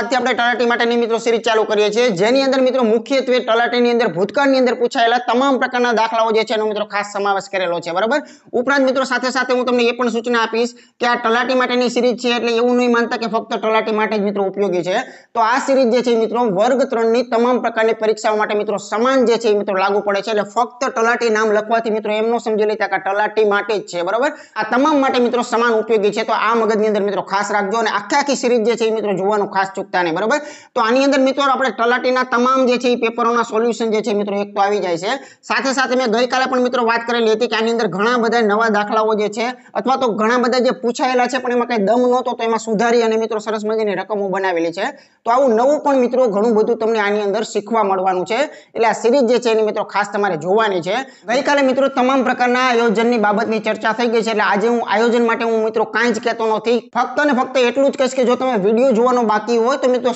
આજથી આપણે તલાટી માટેની મિત્રો સિરીઝ ચાલુ કરીએ છીએ જેની અંદર મિત્રો મુખ્યત્વે તલાટીની અંદર ભૂતકાળની અંદર પૂછાયેલા તમામ પ્રકારના દાખલાઓ જે છે એનો મિત્રો ખાસ સમાવેશ કરેલો છે બરાબર ઉપરાંત મિત્રો સાથે સાથે હું તમને એ પણ સૂચના આપીશ કે આ તલાટી માટેની સિરીઝ છે એટલે એવું નહીં માનતા કે ફક્ત તલાટી માટે જ મિત્રો ઉપયોગી છે તો આ સિરીઝ જે છે મિત્રો વર્ગ ત્રણની તમામ પ્રકારની પરીક્ષાઓ માટે મિત્રો સમાન જે છે એ મિત્રો લાગુ પડે છે એટલે ફક્ત તલાટી નામ લખવાથી મિત્રો એમનો સમજી લેતા કે તલાટી માટે જ છે બરાબર આ તમામ માટે મિત્રો સમાન ઉપયોગી છે તો આ મગજની અંદર મિત્રો ખાસ રાખજો અને આખી આખી સિરીઝ જે છે એ મિત્રો જોવાનું ખાસ ચૂક શકતા બરોબર તો આની અંદર મિત્રો આપણે તલાટીના તમામ જે છે એ પેપરોના સોલ્યુશન જે છે મિત્રો એક તો આવી જાય છે સાથે સાથે મેં ગઈકાલે પણ મિત્રો વાત કરેલી હતી કે આની અંદર ઘણા બધા નવા દાખલાઓ જે છે અથવા તો ઘણા બધા જે પૂછાયેલા છે પણ એમાં કંઈ દમ નહોતો તો એમાં સુધારી અને મિત્રો સરસ મજાની રકમો બનાવેલી છે તો આવું નવું પણ મિત્રો ઘણું બધું તમને આની અંદર શીખવા મળવાનું છે એટલે આ સિરીઝ જે છે એની મિત્રો ખાસ તમારે જોવાની છે ગઈકાલે મિત્રો તમામ પ્રકારના આયોજનની બાબતની ચર્ચા થઈ ગઈ છે એટલે આજે હું આયોજન માટે હું મિત્રો કાંઈ જ કહેતો નથી ફક્ત ને ફક્ત એટલું જ કહીશ કે જો તમે વિડીયો જોવાનો બાકી હોય તો મિત્રો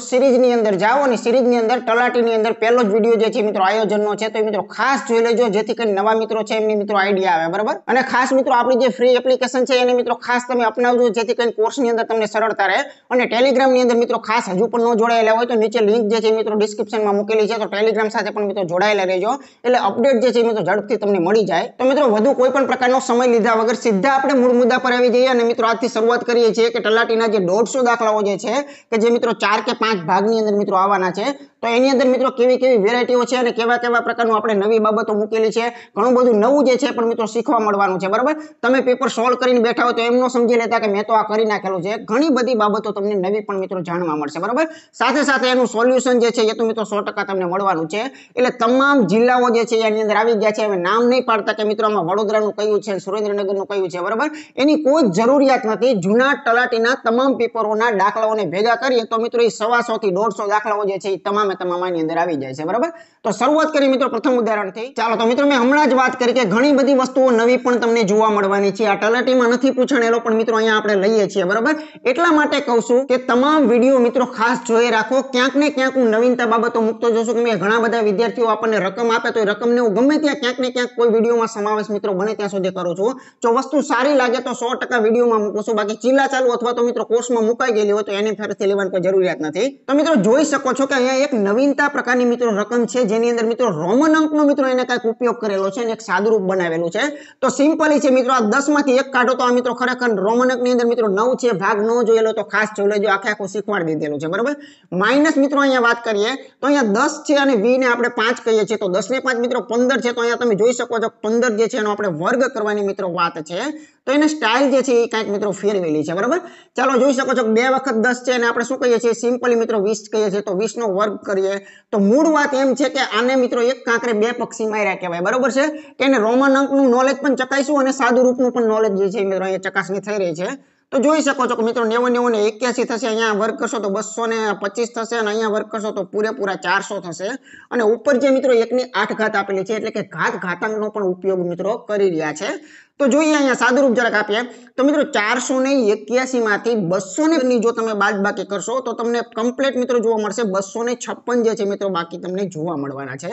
અંદર જાઓ અને સિરીઝની અંદર તલાટીની અંદર પહેલો જ વિડીયો જે છે મિત્રો આયોજનનો છે તો મિત્રો ખાસ જોઈ લેજો જેથી કરીને નવા મિત્રો છે એમને મિત્રો આઈડિયા આવે બરાબર અને ખાસ મિત્રો આપણી જે ફ્રી એપ્લિકેશન છે એને મિત્રો ખાસ તમે અપનાવજો જેથી કરીને કોર્સની અંદર તમને સરળતા રહે અને ટેલિગ્રામની અંદર મિત્રો ખાસ હજુ પણ ન જોડાયેલા હોય તો નીચે લિંક જે છે મિત્રો ડિસ્ક્રિપ્શનમાં મૂકેલી છે તો ટેલિગ્રામ સાથે પણ મિત્રો જોડાયેલા રહેજો એટલે અપડેટ જે છે મિત્રો ઝડપથી તમને મળી જાય તો મિત્રો વધુ કોઈ પણ પ્રકારનો સમય લીધા વગર સીધા આપણે મૂળ મુદ્દા પર આવી જઈએ અને મિત્રો આજથી શરૂઆત કરીએ છીએ કે તલાટીના જે દોઢસો દાખલાઓ જે છે કે જે મિત્રો ચાર ચાર કે પાંચ ભાગની અંદર મિત્રો આવવાના છે તો એની અંદર મિત્રો કેવી કેવી વેરાયટીઓ છે અને કેવા કેવા પ્રકારનું આપણે નવી બાબતો મૂકેલી છે ઘણું બધું નવું જે છે પણ મિત્રો શીખવા મળવાનું છે બરાબર તમે પેપર સોલ્વ કરીને બેઠા હો તો એમનો સમજી લેતા કે મેં તો આ કરી નાખેલું છે ઘણી બધી બાબતો તમને નવી પણ મિત્રો જાણવા મળશે બરાબર સાથે સાથે એનું સોલ્યુશન જે છે એ તો મિત્રો સો તમને મળવાનું છે એટલે તમામ જિલ્લાઓ જે છે એની અંદર આવી ગયા છે હવે નામ નહીં પાડતા કે મિત્રો આમાં વડોદરાનું કયું છે સુરેન્દ્રનગરનું કયું છે બરાબર એની કોઈ જરૂરિયાત નથી જૂના તલાટીના તમામ પેપરોના દાખલાઓને ભેગા કરીએ તો મિત્રો એ સવાસોથી દોઢસો દાખલાઓ જે છે એ તમામ એટલા માટે કહું કે તમામ વિડીયો મિત્રો ખાસ જોઈ રાખો ક્યાંક ને ક્યાંક હું નવીનતા બાબતો મૂકતો જઉં કે મેં ઘણા બધા વિદ્યાર્થીઓ આપણને રકમ આપે તો એ રકમને હું ગમે ત્યાં ક્યાંક ને ક્યાંક કોઈ વિડીયોમાં સમાવેશ મિત્રો બને ત્યાં સુધી કરું છું જો વસ્તુ સારી લાગે તો સો ટકા વિડીયોમાં મૂકું છું બાકી ચીલા ચાલુ અથવા તો મિત્રો કોર્સમાં મુકાઈ ગયેલી હોય તો એની ફેરથી લેવાની જરૂરિયાત નથી તો મિત્રો જોઈ શકો છો કે અહીંયા એક નવીનતા પ્રકારની મિત્રો રકમ છે જેની અંદર મિત્રો રોમન અંકનો મિત્રો એને કંઈક ઉપયોગ કરેલો છે એક સાદુરૂપ બનાવેલું છે તો સિમ્પલી છે મિત્રો આ દસમાંથી એક કાઢો તો આ મિત્રો ખરેખર રોમન અંકની અંદર મિત્રો નવ છે ભાગ ન જોયેલો તો ખાસ જોઈ લેજો આખે આખું શીખવાડી દીધેલું છે બરાબર માઇનસ મિત્રો અહીંયા વાત કરીએ તો અહીંયા દસ છે અને વી ને આપણે પાંચ કહીએ છીએ તો દસને પાંચ મિત્રો પંદર છે તો અહીંયા તમે જોઈ શકો છો પંદર જે છે એનો આપણે વર્ગ કરવાની મિત્રો વાત છે તો એને સ્ટાઇલ જે છે એ કાંઈક મિત્રો ફેરવેલી છે બરાબર ચાલો જોઈ શકો છો બે વખત દસ છે અને આપણે શું કહીએ છીએ સિમ્પલી મિત્રો વીસ કહીએ છીએ તો વીસનો વર્ગ કરીએ તો મૂળ વાત એમ છે કે આને મિત્રો એક કાંકરે બે પક્ષી માર્યા કહેવાય બરોબર છે કે એને રોમન અંકનું નોલેજ પણ ચકાઈશું અને સાદુ નું પણ નોલેજ જે છે મિત્રો અહીંયા ચકાસણી થઈ રહી છે તો જોઈ શકો છો કે મિત્રો નેવું નેવું ને એક્યાસી થશે અહીંયા વર્ક કરશો તો બસો ને પચીસ થશે અને અહીંયા વર્ક કરશો તો પૂરેપૂરા ચારસો થશે અને ઉપર જે મિત્રો એકની આઠ ઘાત આપેલી છે એટલે કે ઘાત ઘાતાંકનો પણ ઉપયોગ મિત્રો કરી રહ્યા છે તો જોઈએ અહીંયા સાદુરૂપ જરાક આપીએ તો મિત્રો ચારસો ને એક્યાસીમાંથી બસો ની જો તમે બાદ બાકી કરશો તો તમને કમ્પ્લેટ મિત્રો જોવા મળશે બસો છપ્પન જે છે મિત્રો બાકી તમને જોવા મળવાના છે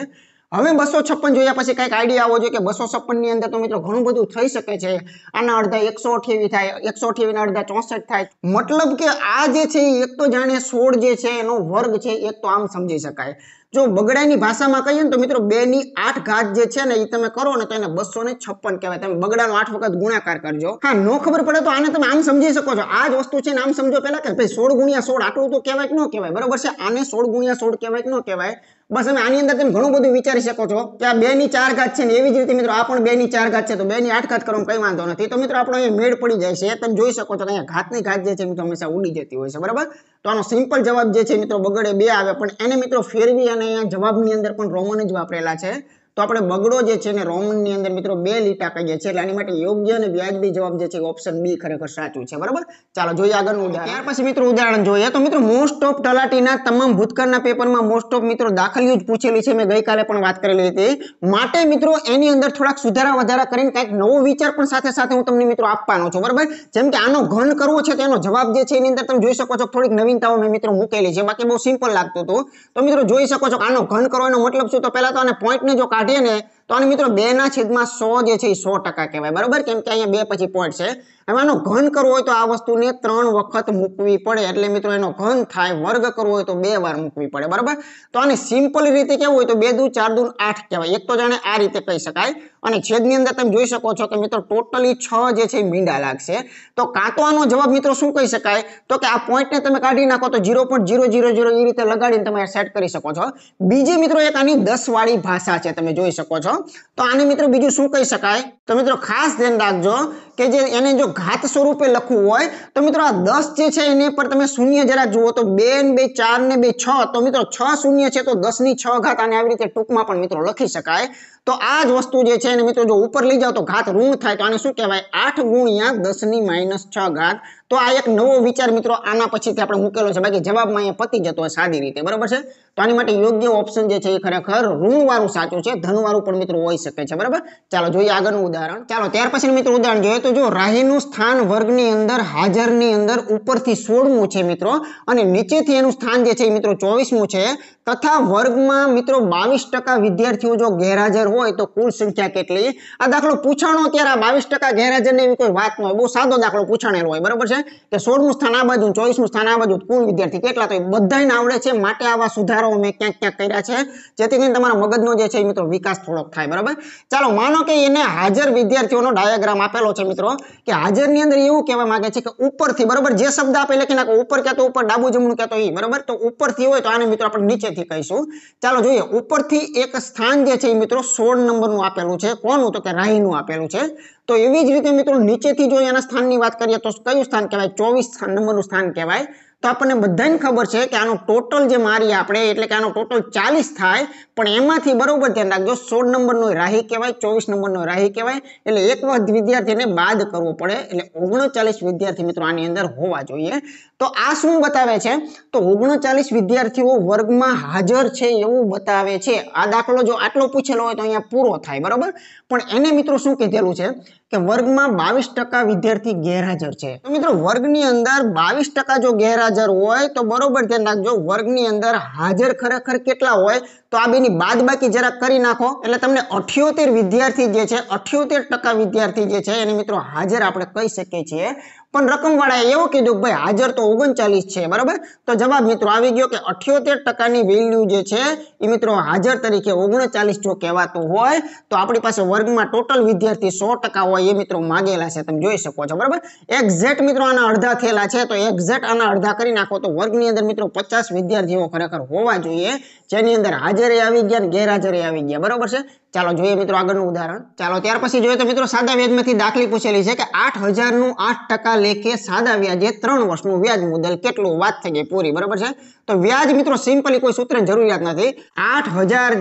હવે બસો છપ્પન જોયા પછી કંઈક આઈડિયા આવો જોઈએ કે બસો છપ્પનની અંદર તો મિત્રો ઘણું બધું થઈ શકે છે આના અડધા એકસો અઠ્યાવી થાય એકસો અઠ્યાવીના અડધા ચોસઠ થાય મતલબ કે આ જે છે એક તો જાણે સોળ જે છે એનો વર્ગ છે એક તો આમ સમજી શકાય જો બગડાની ભાષામાં કહીએ ને તો મિત્રો બે ની આઠ ઘાત જે છે ને એ તમે કરો ને તો એને બસો ને છપ્પન કહેવાય તમે બગડાનો આઠ વખત ગુણાકાર કરજો હા નો ખબર પડે તો આને તમે આમ સમજી શકો છો આ જ વસ્તુ છે આમ સમજો પહેલા કે ભાઈ સોળ ગુણ્યા સોળ આટલું તો કહેવાય કે ન કહેવાય બરોબર છે આને સોળ ગુણ્યા સોળ કહેવાય કે ન કહેવાય બસ તમે આની અંદર તમે ઘણું બધું વિચારી શકો છો કે આ બે ની ચાર ઘાત છે ને એવી જ રીતે મિત્રો આ પણ બે ની ચાર ઘાત છે તો બે ની આઠ ઘાત કરવાનું કઈ વાંધો નથી તો મિત્રો આપણો અહીંયા મેળ પડી જાય છે તમે જોઈ શકો છો કે અહીંયા ઘાતની ઘાત જે છે મિત્રો હંમેશા ઉડી જતી હોય છે બરાબર તો આનો સિમ્પલ જવાબ જે છે મિત્રો બગડે બે આવે પણ એને મિત્રો ફેરવી અને અહીંયા જવાબની અંદર પણ રોમન જ વાપરેલા છે તો આપણે બગડો જે છે ને રોમનની અંદર મિત્રો બે લીટા કહીએ છીએ એટલે આની માટે યોગ્ય અને વ્યાજબી જવાબ જે છે ઓપ્શન બી ખરેખર સાચું છે બરાબર ચાલો જોઈએ આગળનું ઉદાહરણ ત્યાર પછી મિત્રો ઉદાહરણ જોઈએ તો મિત્રો મોસ્ટ ઓફ તલાટીના તમામ ભૂતકાળના પેપરમાં મોસ્ટ ઓફ મિત્રો દાખલિયું જ પૂછેલી છે મેં ગઈકાલે પણ વાત કરેલી હતી માટે મિત્રો એની અંદર થોડાક સુધારા વધારા કરીને કંઈક નવો વિચાર પણ સાથે સાથે હું તમને મિત્રો આપવાનો છું બરાબર જેમ કે આનો ઘન કરવો છે તેનો જવાબ જે છે એની અંદર તમે જોઈ શકો છો થોડીક નવીનતાઓ મેં મિત્રો મૂકેલી છે બાકી બહુ સિમ્પલ લાગતું હતું તો મિત્રો જોઈ શકો છો આનો ઘન કરવાનો મતલબ શું તો પહેલાં તો આને પોઈન્ટને જો કાઢીને તો આને મિત્રો બે ના છેદમાં સો જે છે એ સો ટકા કહેવાય બરાબર કેમ કે અહીંયા બે પછી પોઈન્ટ છે હવે આનો ઘન કરવો હોય તો આ વસ્તુને ત્રણ વખત મૂકવી પડે એટલે મિત્રો એનો ઘન થાય વર્ગ કરવો હોય તો બે વાર મૂકવી પડે બરાબર તો આને સિમ્પલ રીતે કેવું હોય તો બે દુ ચાર દુ આઠ કહેવાય એક તો જાણે આ રીતે કહી શકાય અને છેદની અંદર તમે જોઈ શકો છો કે મિત્રો ટોટલી છ જે છે એ મીંડા લાગશે તો કાંતો આનો જવાબ મિત્રો શું કહી શકાય તો કે આ પોઈન્ટને તમે કાઢી નાખો તો zero point zero zero zero એ રીતે લગાડીને તમે સેટ કરી શકો છો બીજી મિત્રો એક આની દસ વાળી ભાષા છે તમે જોઈ શકો છો તો આને મિત્રો બીજું શું કહી શકાય તો મિત્રો ખાસ ધ્યાન રાખજો કે જે એને જો ઘાત સ્વરૂપે લખવું હોય તો મિત્રો આ દસ જે છે એની પર તમે શૂન્ય જરા જુઓ તો બે ને બે ચાર ને બે છ તો મિત્રો છ શૂન્ય છે તો દસ ની છ ઘાત આને આવી રીતે ટૂંકમાં પણ મિત્રો લખી શકાય તો આ જ વસ્તુ જે છે એને મિત્રો જો ઉપર લઈ જાઓ તો ઘાત ઋણ થાય તો આને શું કહેવાય આઠ ગુણ્યા દસની માઇનસ છ ઘાત તો આ એક નવો વિચાર મિત્રો આના પછી આપણે મૂકેલો છે બાકી જવાબમાં અહીંયા પતી જતો હોય સાદી રીતે બરાબર છે તો આની માટે યોગ્ય ઓપ્શન જે છે એ ખરેખર ઋણવાળું સાચું છે ધનવાળું પણ મિત્રો હોઈ શકે છે બરાબર ચાલો જોઈએ આગળનું ઉદાહરણ ચાલો ત્યાર પછી મિત્રો ઉદાહરણ જોઈએ તો જો રાહીનું સ્થાન વર્ગની અંદર હાજરની અંદર ઉપરથી સોળમું છે મિત્રો અને નીચેથી એનું સ્થાન જે છે એ મિત્રો ચોવીસમું છે તથા વર્ગમાં મિત્રો બાવીસ વિદ્યાર્થીઓ જો ગેરહાજર હોય તો કુલ સંખ્યા કેટલી આ દાખલો પૂછાણો ત્યારે બાવીસ ટકા ગેરહાજરની કોઈ વાત ન હોય બહુ સાદો દાખલો પૂછાણેલો હોય બરોબર છે કે સોળમું સ્થાન આ બાજુ ચોવીસમું સ્થાન આ બાજુ કુલ વિદ્યાર્થી કેટલા તો એ બધાને આવડે છે માટે આવા સુધારો મેં ક્યાંક ક્યાંક કર્યા છે જેથી કરીને તમારા મગજનો જે છે મિત્રો વિકાસ થોડોક થાય બરાબર ચાલો માનો કે એને હાજર વિદ્યાર્થીઓનો ડાયાગ્રામ આપેલો છે મિત્રો કે હાજરની અંદર એવું કહેવા માંગે છે કે ઉપરથી બરોબર જે શબ્દ આપે લખી નાખો ઉપર કહેતો ઉપર ડાબુ જમણું કહેતો એ બરાબર તો ઉપરથી હોય તો આને મિત્રો આપણે નીચેથી કહીશું ચાલો જોઈએ ઉપરથી એક સ્થાન જે છે એ મિત્રો સોળ નંબરનું આપેલું છે કોનું તો કે રાહીનું આપેલું છે તો એવી જ રીતે મિત્રો નીચેથી જો એના સ્થાનની વાત કરીએ તો કયું સ્થાન કહેવાય ચોવીસ નંબરનું સ્થાન કહેવાય તો આપણને બધાને ખબર છે કે આનો ટોટલ જે મારીએ આપણે એટલે કે આનો ટોટલ ચાલીસ થાય પણ એમાંથી બરોબર ધ્યાન રાખજો સોળ નંબરનો રાહી કહેવાય ચોવીસ નંબરનો રાહી કહેવાય એટલે એક વખત વિદ્યાર્થીને બાદ કરવો પડે એટલે ઓગણચાલીસ વિદ્યાર્થી મિત્રો આની અંદર હોવા જોઈએ તો આ શું બતાવે છે તો ઓગણચાલીસ વિદ્યાર્થીઓ વર્ગમાં હાજર છે એવું બતાવે છે આ દાખલો જો આટલો પૂછેલો હોય તો અહીંયા પૂરો થાય બરાબર પણ એને મિત્રો શું કીધેલું છે કે વર્ગમાં બાવીસ ટકા વિદ્યાર્થી ગેરહાજર છે તો મિત્રો વર્ગની અંદર બાવીસ ટકા જો ગેરહાજર હોય તો બરોબર ધ્યાન રાખજો વર્ગની અંદર હાજર ખરેખર કેટલા હોય તો આ બેની બાદ બાકી જરાક કરી નાખો એટલે તમને અઠ્યોતેર વિદ્યાર્થી જે છે અઠ્યોતેર ટકા વિદ્યાર્થી જે છે એને મિત્રો હાજર આપણે કહી શકીએ છીએ પણ રકમવાળાએ એવું કીધું કે ભાઈ હાજર તો ઓગણચાલીસ છે બરાબર તો જવાબ મિત્રો આવી ગયો કે અઠ્યોતેર ટકાની વેલ્યુ જે છે એ મિત્રો હાજર તરીકે ઓગણચાલીસ જો કહેવાતો હોય તો આપણી પાસે વર્ગમાં ટોટલ વિદ્યાર્થી સો ટકા હોય એ મિત્રો માગેલા છે તમે જોઈ શકો છો બરાબર એક્ઝેક્ટ મિત્રો આના અડધા થયેલા છે તો એક્ઝેક્ટ આના અડધા કરી નાખો તો વર્ગની અંદર મિત્રો પચાસ વિદ્યાર્થીઓ ખરેખર હોવા જોઈએ જેની અંદર હાજરે આવી ગયા ગેરહાજરે આવી ગયા બરાબર છે ચાલો જોઈએ મિત્રો આગળનું ઉદાહરણ ચાલો ત્યાર પછી જોઈએ તો મિત્રો સાદા વ્યાજમાંથી દાખલી પૂછેલી છે કે આઠ હજારનું આઠ ટકા લેખે સાદા વ્યાજે ત્રણ વર્ષનું વ્યાજ મુદ્દલ કેટલું વાત થઈ ગઈ પૂરી બરાબર છે તો વ્યાજ મિત્રો સિમ્પલી કોઈ સૂત્ર જરૂરિયાત નથી આઠ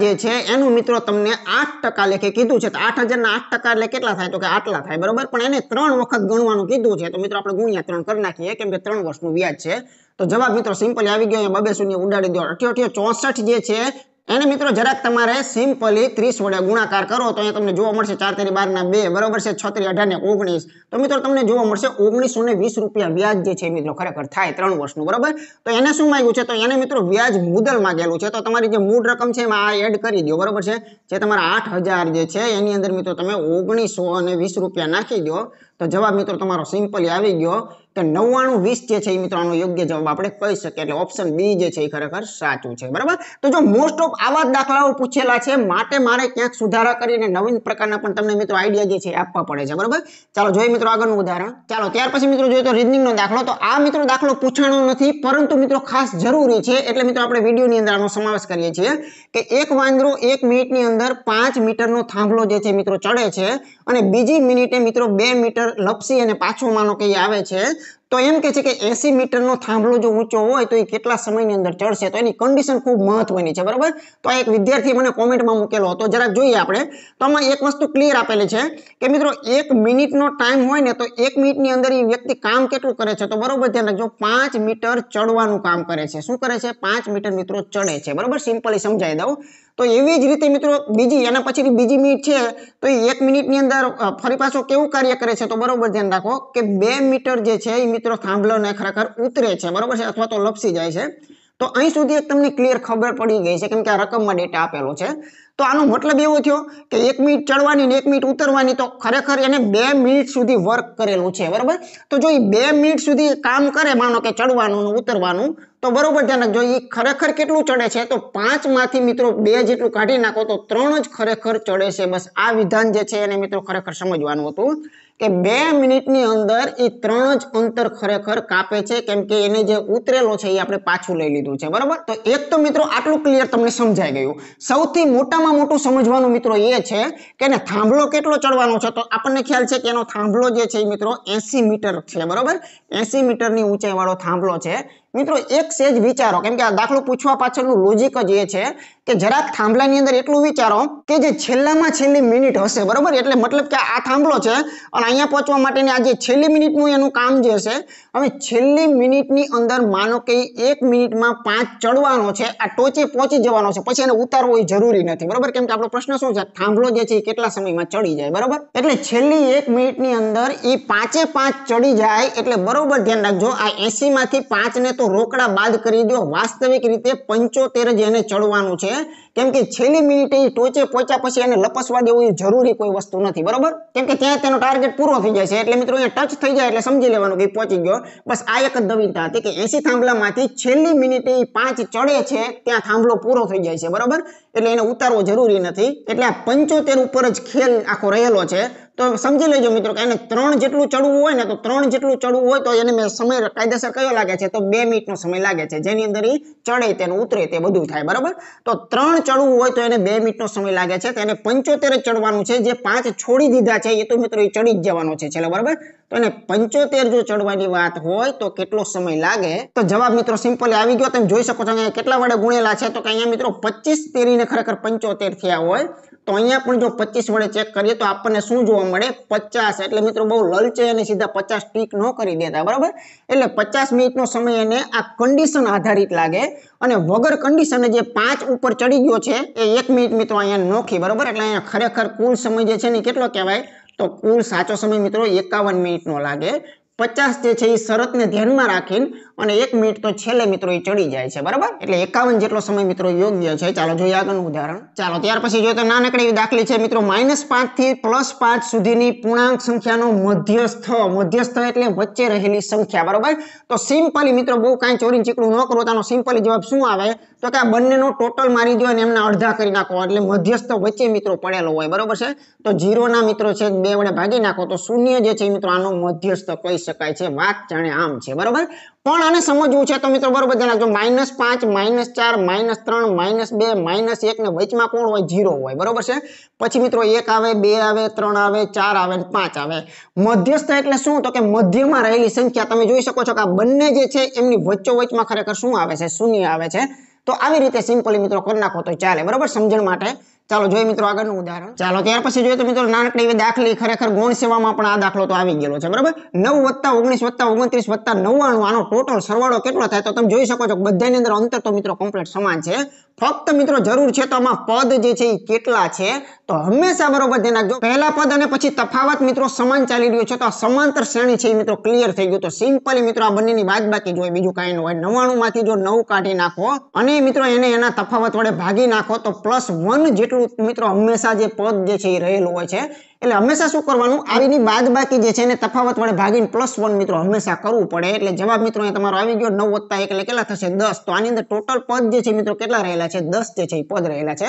જે છે એનું મિત્રો તમને આઠ ટકા લેખે કીધું છે તો આઠ હજારના આઠ ટકા એટલે કેટલા થાય તો કે આટલા થાય બરાબર પણ એને ત્રણ વખત ગણવાનું કીધું છે તો મિત્રો આપણે ગુણ્યા ત્રણ કરી નાખીએ કેમ કે ત્રણ વર્ષનું વ્યાજ છે તો જવાબ મિત્રો સિમ્પલ આવી ગયો બબે શૂન્ય ઉડાડી દો અઠ્યો અઠ્યો ચોસઠ જે છે એને મિત્રો જરાક તમારે સિમ્પલી ત્રીસ વડે ગુણાકાર કરો તો અહીંયા તમને જોવા મળશે ચાર તેરી બારના બે બરોબર છે છત્રી અઢાર ને ઓગણીસ તો મિત્રો તમને જોવા મળશે ઓગણીસો ને વીસ રૂપિયા વ્યાજ જે છે મિત્રો ખરેખર થાય ત્રણ વર્ષનું બરોબર તો એને શું માંગ્યું છે તો એને મિત્રો વ્યાજ મુદલ માંગેલું છે તો તમારી જે મૂળ રકમ છે એમાં આ એડ કરી દો બરોબર છે જે તમારા આઠ જે છે એની અંદર મિત્રો તમે ઓગણીસો અને વીસ રૂપિયા નાખી દો તો જવાબ મિત્રો તમારો સિમ્પલ આવી ગયો કે નવ્વાણું વીસ જે છે એ મિત્રો યોગ્ય જવાબ આપણે કહી શકીએ એટલે ઓપ્શન બી જે છે એ ખરેખર સાચું છે બરાબર તો જો મોસ્ટ ઓફ આવા જ દાખલાઓ પૂછેલા છે માટે મારે ક્યાંક સુધારા કરીને નવીન પ્રકારના પણ તમને મિત્રો આઈડિયા જે છે આપવા પડે છે બરાબર ચાલો જોઈએ મિત્રો આગળનું ઉદાહરણ ચાલો ત્યાર પછી મિત્રો જોઈએ તો રીઝનિંગનો દાખલો તો આ મિત્રો દાખલો પૂછાણો નથી પરંતુ મિત્રો ખાસ જરૂરી છે એટલે મિત્રો આપણે વિડીયોની અંદર આનો સમાવેશ કરીએ છીએ કે એક વાંદરો એક મિનિટની અંદર પાંચ મીટરનો થાંભલો જે છે મિત્રો ચડે છે અને બીજી મિનિટે મિત્રો બે મીટર લપસી અને પાછું માનો કે આવે છે તો એમ કે છે કે એસી મીટરનો થાંભલો જો ઊંચો હોય તો એ કેટલા સમયની અંદર ચડશે તો એની કન્ડિશન ખૂબ મહત્વની છે બરાબર તો એક વિદ્યાર્થી મને કોમેન્ટમાં મૂકેલો હતો જરાક જોઈએ આપણે તો આમાં એક વસ્તુ ક્લિયર આપેલી છે કે મિત્રો એક મિનિટનો ટાઈમ હોય ને તો એક મિનિટની અંદર એ વ્યક્તિ કામ કેટલું કરે છે તો બરોબર ધ્યાન રાખજો પાંચ મીટર ચડવાનું કામ કરે છે શું કરે છે પાંચ મીટર મિત્રો ચડે છે બરાબર સિમ્પલી સમજાવી દઉં તો એવી જ રીતે મિત્રો બીજી એના પછી બીજી મિનિટ છે તો એ એક મિનિટની અંદર ફરી પાછો કેવું કાર્ય કરે છે તો બરાબર ધ્યાન રાખો કે બે મીટર જે છે એ મિત્રો થાંભલોને ખરેખર ઉતરે છે બરોબર છે અથવા તો લપસી જાય છે તો અહીં સુધી એક તમને ક્લિયર ખબર પડી ગઈ છે કેમ કે આ રકમમાં ડેટા આપેલો છે તો આનો મતલબ એવો થયો કે એક મિનિટ ચડવાની ને એક મિનિટ ઉતરવાની તો ખરેખર એને બે મિનિટ સુધી વર્ક કરેલું છે બરાબર તો જો એ બે મિનિટ સુધી કામ કરે માનો કે ચડવાનું ઉતરવાનું તો બરોબર ધ્યાન જો એ ખરેખર કેટલું ચડે છે તો પાંચમાંથી મિત્રો બે જેટલું કાઢી નાખો તો ત્રણ જ ખરેખર ચડે છે બસ આ વિધાન જે છે એને મિત્રો ખરેખર સમજવાનું હતું કે બે મિનિટની અંદર એ ત્રણ જ અંતર ખરેખર કાપે છે કેમ કે એને જે ઉતરેલો છે એ આપણે પાછું લઈ લીધું છે બરાબર તો એક તો મિત્રો આટલું ક્લિયર તમને સમજાઈ ગયું સૌથી મોટામાં મોટું સમજવાનું મિત્રો એ છે કે ને થાંભલો કેટલો ચડવાનો છે તો આપણને ખ્યાલ છે કે એનો થાંભલો જે છે એ મિત્રો એસી મીટર છે બરાબર એસી મીટરની ઊંચાઈવાળો થાંભલો છે મિત્રો એક સેજ વિચારો કેમ કે આ દાખલો પૂછવા પાછળનું લોજિક જ એ છે કે જરાક થાંભલાની અંદર એટલું વિચારો કે જે છેલ્લામાં છેલ્લી મિનિટ હશે બરોબર એટલે મતલબ કે આ થાંભલો છે અને અહીંયા પહોંચવા માટેની આ જે છેલ્લી મિનિટનું એનું કામ જે હશે હવે છેલ્લી મિનિટની અંદર માનો કે એક મિનિટમાં પાંચ ચડવાનો છે આ ટોચે પહોંચી જવાનો છે પછી એને ઉતારવો એ જરૂરી નથી બરાબર કેમ કે આપણો પ્રશ્ન શું છે થાંભલો જે છે એ કેટલા સમયમાં ચડી જાય બરાબર એટલે છેલ્લી એક મિનિટની અંદર એ પાંચે પાંચ ચડી જાય એટલે બરોબર ધ્યાન રાખજો આ એસીમાંથી પાંચને તો રોકડા બાદ કરી દો વાસ્તવિક રીતે પંચોતેર જ એને ચડવાનું છે કેમ કે છેલ્લી મિનિટે એ ટોચે પહોંચ્યા પછી એને લપસવા દેવું એ જરૂરી કોઈ વસ્તુ નથી બરાબર કેમ કે ત્યાં તેનો ટાર્ગેટ પૂરો થઈ જાય છે એટલે મિત્રો અહીંયા ટચ થઈ જાય એટલે સમજી લેવાનું કે પહોંચી ગયો બસ આ એક નવીનતા હતી કે એસી થાંભલામાંથી છેલ્લી મિનિટે પાંચ ચડે છે ત્યાં થાંભલો પૂરો થઈ જાય છે બરોબર એટલે એને ઉતારવો જરૂરી નથી એટલે આ પંચોતેર ઉપર જ ખેલ આખો રહેલો છે તો સમજી લેજો મિત્રો કે એને ત્રણ જેટલું ચડવું હોય ને તો ત્રણ જેટલું ચડવું હોય તો એને મેં સમય કાયદેસર કયો લાગે છે તો બે મિનિટનો સમય લાગે છે જેની અંદર એ ચડે તેને ઉતરે તે બધું થાય બરાબર તો ત્રણ ચડવું હોય તો એને બે મિનિટનો સમય લાગે છે તો એને પંચોતેર જ ચડવાનું છે જે પાંચ છોડી દીધા છે એ તો મિત્રો એ ચડી જ જવાનો છે છેલ્લે બરાબર તો એને પંચોતેર જો ચડવાની વાત હોય તો કેટલો સમય લાગે તો જવાબ મિત્રો સિમ્પલી આવી ગયો તમે જોઈ શકો છો અહીંયા કેટલા વડે ગુણેલા છે તો કે અહીંયા મિત્રો પચીસ તેરીને ખરેખર પંચોતેર થયા હોય તો અહીંયા પણ જો પચીસ વડે ચેક કરીએ તો આપણને શું જોવા મળે પચાસ એટલે મિત્રો બહુ લલચે અને સીધા પચાસ ટીક ન કરી દેતા બરાબર એટલે પચાસ મિનિટનો સમય એને આ કન્ડિશન આધારિત લાગે અને વગર કન્ડિશન જે પાંચ ઉપર ચડી ગયો છે એ એક મિનિટ મિત્રો અહીંયા નોખી બરાબર એટલે અહીંયા ખરેખર કુલ સમય જે છે ને કેટલો કહેવાય તો કુલ સાચો સમય મિત્રો એકાવન મિનિટનો લાગે પચાસ જે છે એ શરતને ધ્યાનમાં રાખીને અને એક મિનિટ તો છેલ્લે મિત્રો એ ચડી જાય છે બરાબર એટલે એકાવન જેટલો સમય મિત્રો યોગ્ય છે ચાલો જોઈએ આગળનું ઉદાહરણ ચાલો ત્યાર પછી જોઈએ તો નાનકડી દાખલી છે મિત્રો માઇનસ પાંચથી પ્લસ પાંચ સુધીની પૂર્ણાંક સંખ્યાનો મધ્યસ્થ મધ્યસ્થ એટલે વચ્ચે રહેલી સંખ્યા બરાબર તો સિમ્પલી મિત્રો બહુ કાંઈ ચોરી ચીકડું ન કરો તો સિમ્પલી જવાબ શું આવે તો કે આ બંનેનો ટોટલ મારી દો અને એમના અડધા કરી નાખો એટલે મધ્યસ્થ વચ્ચે મિત્રો પડેલો હોય બરાબર છે તો જીરોના મિત્રો છે બે વડે ભાગી નાખો તો શૂન્ય જે છે મિત્રો આનો મધ્યસ્થ કહી શકાય છે વાત જાણે આમ છે બરાબર પણ આને સમજવું છે તો મિત્રો બરોબર જણાવજો માઇનસ પાંચ માઇનસ ચાર માઇનસ ત્રણ માઇનસ બે માઇનસ એક ને વચમાં કોણ હોય ઝીરો હોય બરોબર છે પછી મિત્રો એક આવે બે આવે ત્રણ આવે ચાર આવે પાંચ આવે મધ્યસ્થ એટલે શું તો કે મધ્યમાં રહેલી સંખ્યા તમે જોઈ શકો છો કે આ બંને જે છે એમની વચ્ચો વચમાં ખરેખર શું આવે છે શૂન્ય આવે છે તો આવી રીતે સિમ્પલી મિત્રો કરી નાખો તો ચાલે બરોબર સમજણ માટે ચાલો જોઈએ મિત્રો આગળનું ઉદાહરણ ચાલો ત્યાર પછી જોઈએ તો મિત્રો નાનકડી દાખલી ખરેખર ગુણ સેવામાં પણ આ દાખલો તો આવી ગયેલો છે બરાબર નવ વત્તા ઓગણીસ વત્તા ઓગણત્રીસ વત્તા નવાણું આનો ટોટલ સરવાળો કેટલો થાય તો તમે જોઈ શકો છો બધાની અંદર અંતર તો મિત્રો કમ્પ્લીટ સમાન છે ફક્ત મિત્રો જરૂર છે તો આમાં પદ જે છે એ કેટલા છે તો હંમેશા બરોબર ધ્યાન રાખજો પહેલા પદ અને પછી તફાવત મિત્રો સમાન ચાલી રહ્યો છે તો આ સમાંતર શ્રેણી છે એ મિત્રો ક્લિયર થઈ ગયું તો સિમ્પલી મિત્રો આ બંનેની બાદ બાકી જોઈએ બીજું કાંઈ ન હોય નવાણું માંથી જો નવ કાઢી નાખો અને મિત્રો એને એના તફાવત વડે ભાગી નાખો તો પ્લસ વન જેટલું મિત્રો હંમેશા જે પદ જે છે એ રહેલું હોય છે એટલે હંમેશા શું કરવાનું આવીની બાદ બાકી જે છે એને તફાવત વડે ભાગીને પ્લસ વન મિત્રો હંમેશા કરવું પડે એટલે જવાબ મિત્રો અહીંયા તમારો આવી ગયો નવ વત્તા એટલે કેટલા થશે દસ તો આની અંદર ટોટલ પદ જે છે મિત્રો કેટલા રહેલા છે દસ જે છે એ પદ રહેલા છે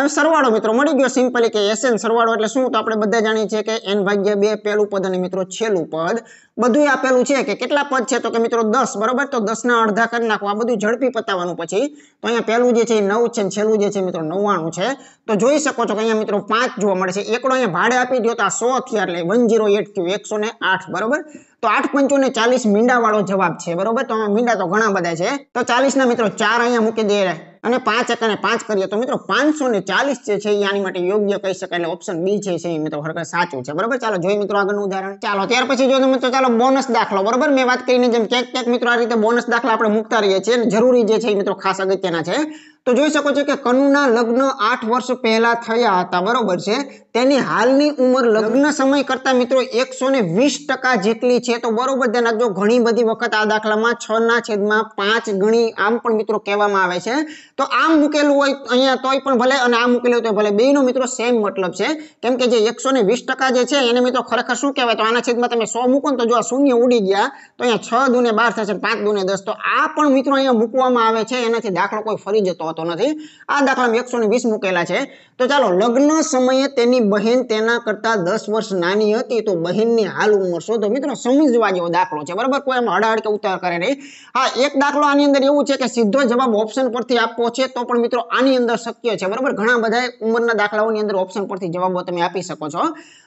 હવે સરવાળો મિત્રો મળી ગયો સિમ્પલી કે એસએન સરવાળો એટલે શું તો આપણે બધા જાણીએ છીએ કે એન ભાગ્યા બે પહેલું પદ અને મિત્રો છેલ્લું પદ બધું આપેલું છે કે કેટલા પદ છે તો કે મિત્રો દસ બરોબર તો દસના અડધા કરી નાખો આ બધું ઝડપી પતાવવાનું પછી તો અહીંયા પહેલું જે છે એ નવ છે છેલ્લું જે છે મિત્રો નવ્વાણું છે તો જોઈ શકો છો કે અહીંયા મિત્રો પાંચ જોવા મળે છે એકડો અહીંયા ભાડે આપી દો તો આ સો થયા એટલે વન ઝીરો એટ થયું એકસો ને આઠ બરોબર તો આઠ પંચો ને ચાલીસ મીંડા વાળો જવાબ છે બરોબર તો મીંડા તો ઘણા બધા છે તો ચાલીસ ના મિત્રો ચાર અહીંયા મૂકી દે અને પાંચ એક અને પાંચ કરીએ તો મિત્રો પાંચસો ને ચાલીસ જે છે એ આની માટે યોગ્ય કહી શકાય એટલે ઓપ્શન બી છે એ મિત્રો હરકત સાચું છે બરાબર ચાલો જોઈએ મિત્રો આગળનું ઉદાહરણ ચાલો ત્યાર પછી જો મિત્રો ચાલો બોનસ દાખલો બરાબર મેં વાત કરીને જેમ ક્યાંક ક્યાંક મિત્રો આ રીતે બોનસ દાખલા આપણે મૂકતા રહીએ છીએ જરૂરી જે છે એ મિત્રો ખાસ અગત્યના છે તો જોઈ શકો છો કે કનુના લગ્ન આઠ વર્ષ પહેલા થયા હતા બરોબર છે તેની હાલની ઉંમર લગ્ન સમય કરતા મિત્રો એકસો ને વીસ ટકા જેટલી છે તો બરોબર ધ્યાન રાખજો ઘણી બધી વખત આ દાખલામાં છ ના છેદમાં પાંચ ગણી આમ પણ મિત્રો કહેવામાં આવે છે તો આમ મૂકેલું હોય અહીંયા તોય પણ ભલે અને આમ મૂકેલું હોય તો ભલે બેનો મિત્રો સેમ મતલબ છે કેમ કે જે એકસો ને વીસ ટકા જે છે એને મિત્રો ખરેખર શું કહેવાય તો આના છેદમાં તમે સો મૂકો તો જો આ શૂન્ય ઉડી ગયા તો અહીંયા છ દુને બાર થશે પાંચ દુને દસ તો આ પણ મિત્રો અહીંયા મૂકવામાં આવે છે એનાથી દાખલો કોઈ ફરી જતો હોતો નથી આ દાખલા એકસો વીસ મૂકેલા છે તો ચાલો લગ્ન સમયે તેની બહેન તેના કરતા દસ વર્ષ નાની હતી તો બહેનની હાલ ઉંમર શોધો મિત્રો સમજવા જેવો દાખલો છે બરાબર કોઈ એમ હડાહડ કે ઉતાર કરે નહીં હા એક દાખલો આની અંદર એવું છે કે સીધો જવાબ ઓપ્શન પરથી આપવો છે તો પણ મિત્રો આની અંદર શક્ય છે બરાબર ઘણા બધા ઉંમરના દાખલાઓની અંદર ઓપ્શન પરથી જવાબો તમે આપી શકો છો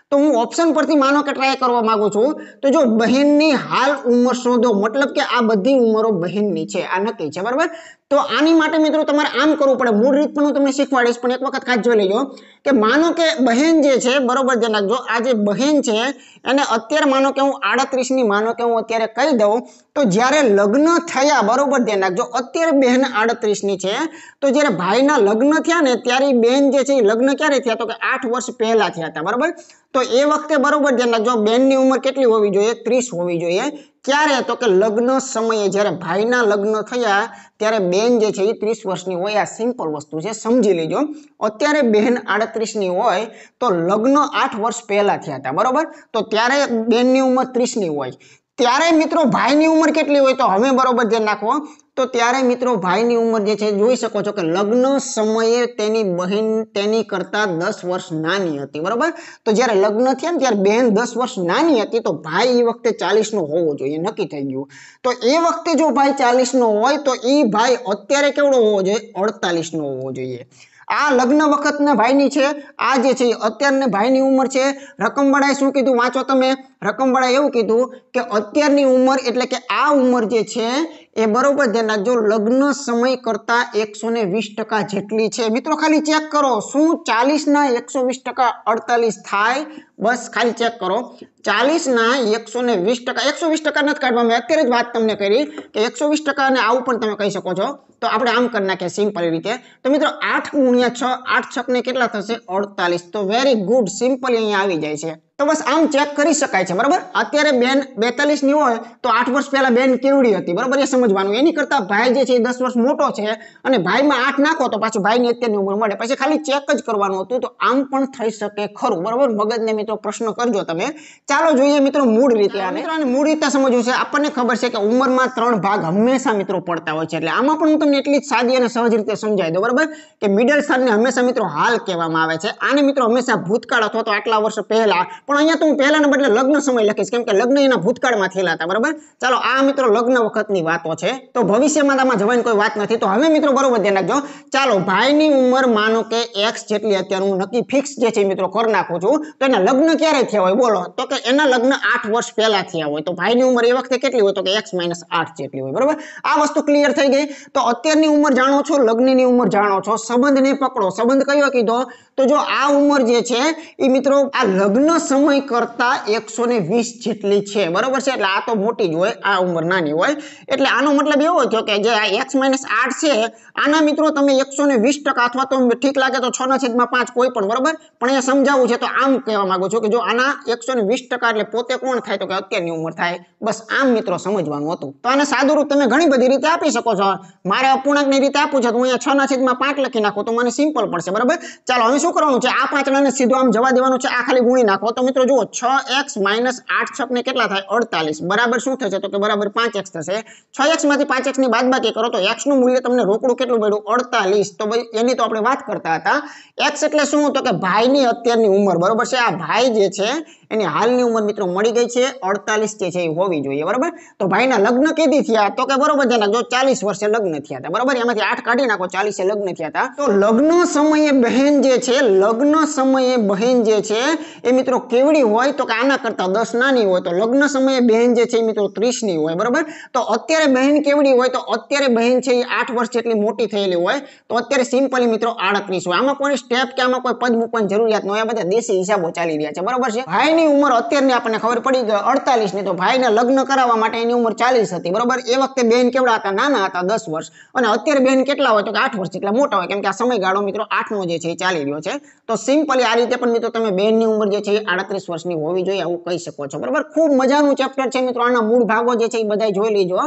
તો હું ઓપ્શન પરથી માનો કે ટ્રાય કરવા માંગુ છું તો જો બહેનની હાલ ઉંમર શોધો મતલબ કે આ બધી ઉંમરો બહેનની છે આ નક્કી છે બરાબર તો આની માટે મિત્રો તમારે આમ કરવું પડે મૂળ રીત પણ હું તમને શીખવાડીશ પણ એક વખત ખાસ જોઈ લેજો કે માનો કે બહેન જે છે બરોબર જે નાખજો આ જે બહેન છે એને અત્યારે માનો કે હું આડત્રીસની માનો કે હું અત્યારે કહી દઉં તો જ્યારે લગ્ન થયા બરોબર ધ્યાન રાખજો અત્યારે બહેન આડત્રીસની છે તો જ્યારે ભાઈના લગ્ન થયા ને ત્યારે બહેન જે છે એ લગ્ન ક્યારે થયા તો કે આઠ વર્ષ પહેલાં થયા હતા બરાબર તો એ વખતે બરોબર ધ્યાન રાખજો બહેનની ઉંમર કેટલી હોવી જોઈએ ત્રીસ હોવી જોઈએ ક્યારે તો કે લગ્ન સમયે જ્યારે ભાઈના લગ્ન થયા ત્યારે બેન જે છે એ ત્રીસ વર્ષની હોય આ સિમ્પલ વસ્તુ છે સમજી લેજો અત્યારે બહેન આડત્રીસની હોય તો લગ્ન આઠ વર્ષ પહેલાં થયા હતા બરાબર તો ત્યારે બેનની ઉંમર ત્રીસની હોય ત્યારે મિત્રો ભાઈની ઉંમર કેટલી હોય તો હવે બરોબર જે નાખો તો ત્યારે મિત્રો ભાઈની ઉંમર જે છે જોઈ શકો છો કે લગ્ન સમયે તેની બહેન તેની કરતાં દસ વર્ષ નાની હતી બરોબર તો જ્યારે લગ્ન થયા ને ત્યારે બહેન દસ વર્ષ નાની હતી તો ભાઈ એ વખતે ચાલીસનો હોવો જોઈએ નક્કી થઈ ગયું તો એ વખતે જો ભાઈ ચાલીસનો હોય તો એ ભાઈ અત્યારે કેવડો હોવો જોઈએ અડતાલીસનો હોવો જોઈએ આ લગ્ન વખતના ભાઈની છે આ જે છે અત્યારની ભાઈની ઉંમર છે રકમ રકમવાળાએ શું કીધું વાંચો તમે રકમ રકમવાળાએ એવું કીધું કે અત્યારની ઉંમર એટલે કે આ ઉંમર જે છે એ બરોબર ધ્યાન રાખજો લગ્ન સમય કરતાં એકસો ને વીસ ટકા જેટલી છે મિત્રો ખાલી ચેક કરો શું ચાલીસના એકસો વીસ ટકા અડતાલીસ થાય બસ ખાલી ચેક કરો ચાલીસના એકસો ને વીસ ટકા એકસો વીસ ટકા નથી કાઢવા મેં અત્યારે જ વાત તમને કરી કે એકસો વીસ ટકા અને આવું પણ તમે કહી શકો છો તો આપણે આમ કરી નાખીએ સિમ્પલ રીતે તો મિત્રો આઠ ગુણ્યા છ આઠ ને કેટલા થશે અડતાલીસ તો વેરી ગુડ સિમ્પલ અહીંયા આવી જાય છે તો બસ આમ ચેક કરી શકાય છે બરાબર અત્યારે બેન બેતાલીસની હોય તો આઠ વર્ષ પહેલાં બેન કેવડી હતી બરાબર એ સમજવાનું એની કરતાં ભાઈ જે છે એ દસ વર્ષ મોટો છે અને ભાઈમાં આઠ નાખો તો પાછું ભાઈની અત્યારની ઉંમર મળે પછી ખાલી ચેક જ કરવાનું હતું તો આમ પણ થઈ શકે ખરું બરાબર મગજને મિત્રો પ્રશ્ન કરજો તમે ચાલો જોઈએ મિત્રો મૂળ રીતે આને મૂળ રીતે સમજવું છે આપણને ખબર છે કે ઉંમરમાં ત્રણ ભાગ હંમેશા મિત્રો પડતા હોય છે એટલે આમાં પણ હું તમને એટલી જ સાદી અને સહજ રીતે સમજાવી દઉં બરાબર કે મિડલ સ્થાનને હંમેશા મિત્રો હાલ કહેવામાં આવે છે આને મિત્રો હંમેશા ભૂતકાળ અથવા તો આટલા વર્ષ પહેલા પણ અહીંયા તો હું પહેલાના બદલે લગ્ન સમય લખીશ કેમ કે લગ્ન એના ભૂતકાળમાં થયેલા હતા બરાબર ચાલો આ મિત્રો લગ્ન વખતની વાતો છે તો ભવિષ્યમાં તમારે જવાની કોઈ વાત નથી તો હવે મિત્રો બરોબર ધ્યાન રાખજો ચાલો ભાઈની ઉંમર માનો કે એક્સ જેટલી અત્યારે હું નક્કી ફિક્સ જે છે મિત્રો કરી નાખું છું તો એના લગ્ન ક્યારે થયા હોય બોલો તો કે એના લગ્ન આઠ વર્ષ પહેલા થયા હોય તો ભાઈની ઉંમર એ વખતે કેટલી હોય તો કે એક્સ માઇનસ આઠ જેટલી હોય બરાબર આ વસ્તુ ક્લિયર થઈ ગઈ તો અત્યારની ઉંમર જાણો છો લગ્નની ઉંમર જાણો છો સંબંધને પકડો સંબંધ કયો કીધો તો જો આ ઉંમર જે છે એ મિત્રો આ લગ્ન સમય કરતા એકસો ને વીસ જેટલી છે બરોબર છે એટલે આ તો મોટી જ હોય આ ઉંમર નાની હોય એટલે આનો મતલબ એવો થયો કે જે આ એક્સ માઇનસ આઠ છે આના મિત્રો તમે એકસો ને વીસ ટકા અથવા તો ઠીક લાગે તો છ ના છેદમાં પાંચ કોઈ પણ બરોબર પણ એ સમજાવવું છે તો આમ કહેવા માંગુ છું કે જો આના એકસો વીસ ટકા એટલે પોતે કોણ થાય તો કે અત્યારની ઉંમર થાય બસ આમ મિત્રો સમજવાનું હતું તો આને સાદુરૂપ તમે ઘણી બધી રીતે આપી શકો છો મારે અપૂર્ણાંકની રીતે આપું છે તો હું અહીંયા છ ના છેદમાં પાંચ લખી નાખું તો મને સિમ્પલ પડશે બરાબર ચાલો હવે શું કરવાનું છે આ પાંચ ને સીધો આમ જવા દેવાનું છે આ ખાલી ગુણી નાખો તો મિત્રો જુઓ છ એક્સ માઇનસ આઠ છક ને કેટલા થાય અડતાલીસ બરાબર શું થશે તો કે બરાબર પાંચ એક્સ થશે છ એક્સ માંથી પાંચ એક્સ ની બાદ બાકી કરો તો એક્સ નું મૂલ્ય તમને રોકડું કેટલું મળ્યું અડતાલીસ તો ભાઈ એની તો આપણે વાત કરતા હતા એક્સ એટલે શું તો કે ભાઈ ની અત્યારની ઉંમર બરાબર છે આ ભાઈ જે છે એની હાલની ઉંમર મિત્રો મળી ગઈ છે અડતાલીસ જે છે એ હોવી જોઈએ બરાબર તો ભાઈના લગ્ન કેદી થયા તો કે બરોબર ધ્યાન રાખજો ચાલીસ વર્ષે લગ્ન થયા હતા બરાબર એમાંથી આઠ કાઢી નાખો ચાલીસે લગ્ન થયા હતા તો લગ્ન સમયે બહેન જે છે લગ્ન સમયે બહેન જે છે એ મિત્રો કેવડી હોય તો કે આના કરતા દસ નાની હોય તો લગ્ન સમયે બહેન જે છે એ મિત્રો ત્રીસની હોય બરાબર તો અત્યારે બહેન કેવડી હોય તો અત્યારે બહેન છે એ આઠ વર્ષ જેટલી મોટી થયેલી હોય તો અત્યારે સિમ્પલી મિત્રો આડત્રીસ હોય આમાં કોઈ સ્ટેપ કે આમાં કોઈ પદ મૂકવાની જરૂરિયાત ન હોય આ બધા દેશી હિસાબો ચાલી રહ્યા છે બરાબર છે ભાઈની એની ઉંમર અત્યારની આપણને ખબર પડી કે અડતાલીસ ની તો ભાઈને લગ્ન કરાવવા માટે એની ઉંમર ચાલીસ હતી બરોબર એ વખતે બેન કેવડા હતા નાના હતા દસ વર્ષ અને અત્યારે બેન કેટલા હોય તો કે આઠ વર્ષ એટલા મોટા હોય કેમ કે આ સમયગાળો મિત્રો આઠનો જે છે એ ચાલી રહ્યો છે તો સિમ્પલી આ રીતે પણ મિત્રો તમે બેનની ઉંમર જે છે એ આડત્રીસ વર્ષની હોવી જોઈએ એવું કહી શકો છો બરોબર ખૂબ મજાનું ચેપ્ટર છે મિત્રો આના મૂળ ભાગો જે છે એ બધા જોઈ લેજો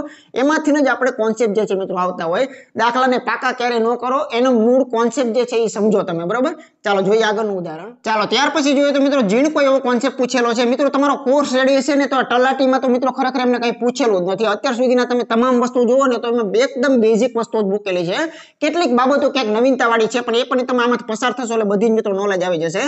એમાંથી જ આપણે કોન્સેપ્ટ જે છે મિત્રો આવતા હોય દાખલાને પાકા ક્યારે ન કરો એનો મૂળ કોન્સેપ્ટ જે છે એ સમજો તમે બરોબર ચાલો જોઈએ આગળનું ઉદાહરણ ચાલો ત્યાર પછી જોઈએ તો મિત્રો ઝીણકો એવો કોન્સેપ્ટ પૂછેલો છે મિત્રો તમારો કોર્સ રેડી હશે ને તો તલાટીમાં તો મિત્રો ખરેખર એમને કંઈ પૂછેલું જ નથી અત્યાર સુધીના તમે તમામ વસ્તુ જુઓ ને તો એમાં એકદમ બેઝિક વસ્તુ જ મૂકેલી છે કેટલીક બાબતો ક્યાંક નવીનતાવાળી છે પણ એ પણ તમે આમાંથી પસાર થશો એટલે બધી મિત્રો નોલેજ આવી જશે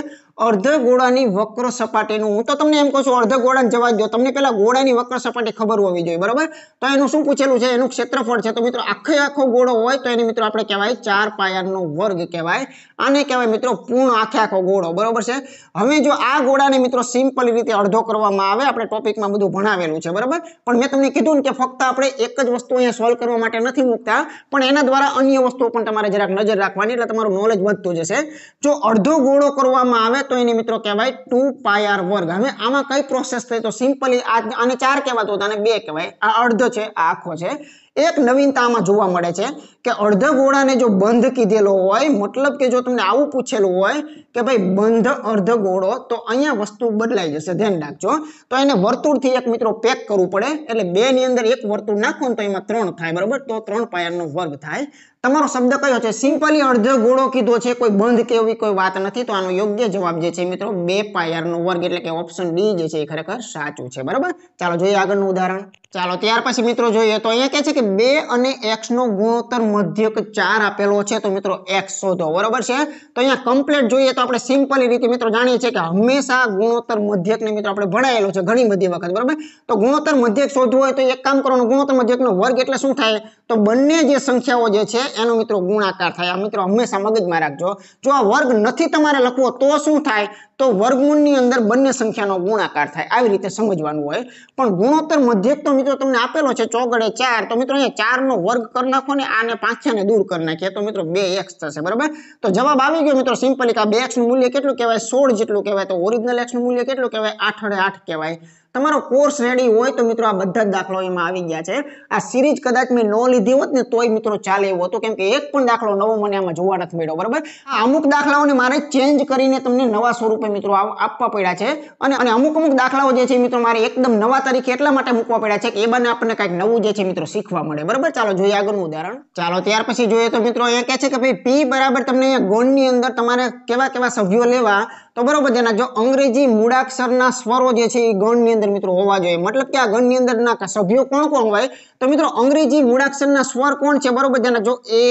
અર્ધ ગોળાની વક્ર સપાટીનું હું તો તમને એમ કહું છું અર્ધ ગોળાને જવા દો તમને પહેલા ગોળાની વક્ર સપાટી ખબર હોવી જોઈએ બરાબર તો એનું શું પૂછેલું છે એનું ક્ષેત્રફળ છે તો મિત્રો આખે આખો ગોળો હોય તો એને મિત્રો આપણે કહેવાય ચાર પાયાનો વર્ગ કહેવાય આને કહેવાય મિત્રો પૂર્ણ આખે આખો ગોળો બરોબર છે હવે જો આ ગોળાને મિત્રો સિમ્પલ રીતે અડધો કરવામાં આવે આપણે ટોપિકમાં બધું ભણાવેલું છે બરાબર પણ મેં તમને કીધું ને કે ફક્ત આપણે એક જ વસ્તુ અહીંયા સોલ્વ કરવા માટે નથી મૂકતા પણ એના દ્વારા અન્ય વસ્તુઓ પણ તમારે જરાક નજર રાખવાની એટલે તમારું નોલેજ વધતું જશે જો અડધો ગોળો કરવામાં આવે તો એને મિત્રો કહેવાય ટુ પાયાર વર્ગ હવે આમાં કઈ પ્રોસેસ થઈ તો સિમ્પલી આને ચાર કહેવાતું હતું આને બે કહેવાય આ અડધો છે આ આખો છે એક નવીનતામાં જોવા મળે છે કે અર્ધ ગોળાને જો બંધ કીધેલો હોય મતલબ કે જો તમને આવું પૂછેલું હોય કે ભાઈ બંધ અર્ધ ગોળો તો અહીંયા વસ્તુ બદલાઈ જશે ધ્યાન રાખજો તો એને વર્તુળથી એક મિત્રો પેક કરવું પડે એટલે બેની અંદર એક વર્તુળ નાખો ને તો એમાં ત્રણ થાય બરાબર તો ત્રણ પાયાનો વર્ગ થાય તમારો શબ્દ કયો છે સિમ્પલી અર્ધ ગોળો કીધો છે કોઈ બંધ કે એવી કોઈ વાત નથી તો આનો યોગ્ય જવાબ જે છે મિત્રો બે પાયરનો વર્ગ એટલે કે ઓપ્શન ડી જે છે એ ખરેખર સાચું છે બરાબર ચાલો જોઈએ આગળનું ઉદાહરણ ચાલો ત્યાર પછી મિત્રો જોઈએ તો અહીંયા કે છે કે બે અને એક્સ નો ગુણોત્તર મધ્યક ચાર આપેલો છે તો મિત્રો એક્સ શોધો બરાબર છે તો અહીંયા કમ્પ્લેટ જોઈએ તો આપણે સિમ્પલ રીતે મિત્રો જાણીએ છીએ કે હંમેશા ગુણોત્તર મધ્યકને મિત્રો આપણે ભણાયેલો છે ઘણી બધી વખત બરાબર તો ગુણોત્તર મધ્યક શોધવું હોય તો એક કામ કરવાનું ગુણોત્તર મધ્યકનો વર્ગ એટલે શું થાય તો બંને જે સંખ્યાઓ જે છે એનો મિત્રો ગુણાકાર થાય આ મિત્રો હંમેશા મગજમાં રાખજો જો આ વર્ગ નથી તમારે લખવો તો શું થાય તો વર્ગમૂળની અંદર બંને સંખ્યાનો ગુણાકાર થાય આવી રીતે સમજવાનું હોય પણ ગુણોત્તર મધ્યક તો મિત્રો તમને આપેલો છે ચોગડે ચાર તો મિત્રો અહીંયા ચારનો વર્ગ કરી નાખો ને આને પાંખ્યાને દૂર કરી નાખીએ તો મિત્રો બે એક્સ થશે બરાબર તો જવાબ આવી ગયો મિત્રો સિમ્પલી કે આ બે એક્સનું મૂલ્ય કેટલું કહેવાય સોળ જેટલું કહેવાય તો ઓરિજિનલ એક્સનું મૂલ્ય કેટલું કહેવાય આઠ આઠ કહેવાય તમારો કોર્સ રેડી હોય તો મિત્રો આ બધા જ દાખલાઓ એમાં આવી ગયા છે આ સિરીઝ કદાચ મેં નો લીધી હોત ને તોય મિત્રો ચાલે એવું હતું કેમ કે એક પણ દાખલો નવો મને આમાં જોવા નથી મળ્યો બરાબર આ અમુક દાખલાઓને મારે ચેન્જ કરીને તમને નવા સ્વરૂપે મિત્રો આપવા પડ્યા છે અને અમુક અમુક દાખલાઓ જે છે મિત્રો મારે એકદમ નવા તરીકે એટલા માટે મૂકવા પડ્યા છે કે એ બને આપણને કંઈક નવું જે છે મિત્રો શીખવા મળે બરાબર ચાલો જોઈએ આગળનું ઉદાહરણ ચાલો ત્યાર પછી જોઈએ તો મિત્રો એ કહે છે કે ભાઈ પી બરાબર તમને ગોળની અંદર તમારે કેવા કેવા સભ્યો લેવા તો બરોબર ધ્યાન રાખજો અંગ્રેજી મૂળાક્ષરના સ્વરો જે છે એ ગણની અંદર મિત્રો હોવા જોઈએ મતલબ કે આ ગણની અંદરના સભ્યો કોણ કોણ હોય તો મિત્રો અંગ્રેજી મૂળાક્ષરના સ્વર કોણ છે બરોબર ધ્યાન રાખજો એ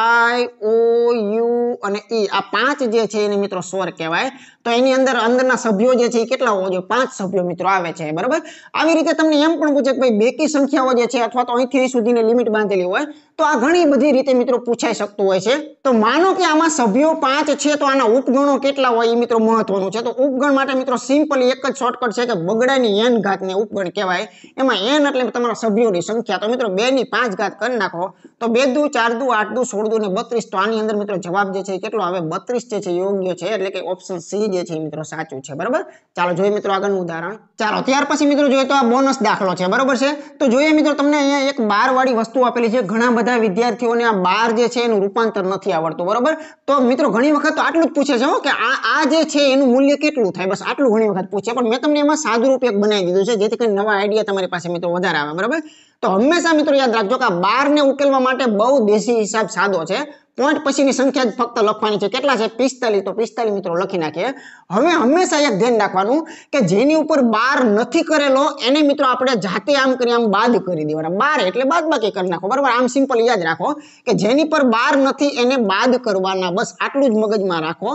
આઈ ઓ યુ અને ઈ આ પાંચ જે છે એને મિત્રો સ્વર કહેવાય તો એની અંદર અંદરના સભ્યો જે છે એ કેટલા હોવા જોઈએ પાંચ સભ્યો મિત્રો આવે છે બરાબર આવી રીતે તમને એમ પણ પૂછે કે ભાઈ બેકી સંખ્યાઓ જે છે અથવા તો અહીંથી અહીં સુધીની લિમિટ બાંધેલી હોય તો આ ઘણી બધી રીતે મિત્રો પૂછાઈ શકતું હોય છે તો માનો કે આમાં સભ્યો પાંચ છે તો આના ઉપગણો કેટલા હોય એ મિત્રો મહત્વનું છે તો ઉપગણ માટે મિત્રો સિમ્પલ એક જ શોર્ટકટ છે કે બગડાની એન ઘાતને ઉપગણ કહેવાય એમાં એન એટલે તમારા સભ્યોની સંખ્યા તો મિત્રો બે ની પાંચ ઘાત કરી નાખો તો બે દુ ચાર દુ આઠ દુ સોળ દુ ને બત્રીસ તો આની અંદર મિત્રો જવાબ જે છે કેટલો આવે બત્રીસ જે છે યોગ્ય છે એટલે કે ઓપ્શન સી જે છે મિત્રો સાચું છે બરાબર ચાલો જોઈએ મિત્રો આગળનું ઉદાહરણ ચાલો ત્યાર પછી મિત્રો જોઈએ તો આ બોનસ દાખલો છે બરાબર છે તો જોઈએ મિત્રો તમને અહીંયા એક બાર વાળી વસ્તુ આપેલી છે ઘણા બધા વિદ્યાર્થીઓને આ બાર જે છે એનું રૂપાંતર નથી આવડતું બરાબર તો મિત્રો ઘણી વખત તો આટલું જ પૂછે છે કે આ આ જે છે છે એનું મૂલ્ય કેટલું થાય બસ આટલું ઘણી વખત પૂછ્યા પણ મેં તમને એમાં સાદુરૂપયોગ બનાવી દીધું છે જેથી કરીને નવા આઈડિયા તમારી પાસે મિત્રો વધારે આવે બરાબર તો હંમેશા મિત્રો યાદ રાખજો કે આ બારને ઉકેલવા માટે બહુ દેશી હિસાબ સાદો છે પોઈન્ટ પછીની સંખ્યા જ ફક્ત લખવાની છે કેટલા છે પિસ્તાલીસ તો પિસ્તાલીસ મિત્રો લખી નાખીએ હવે હંમેશા એક ધ્યાન રાખવાનું કે જેની ઉપર બાર નથી કરેલો એને મિત્રો આપણે જાતે આમ કરી આમ બાદ કરી દેવાના બાર એટલે બાદ બાકી કરી નાખો બરાબર આમ સિમ્પલ યાદ રાખો કે જેની પર બાર નથી એને બાદ કરવાના બસ આટલું જ મગજમાં રાખો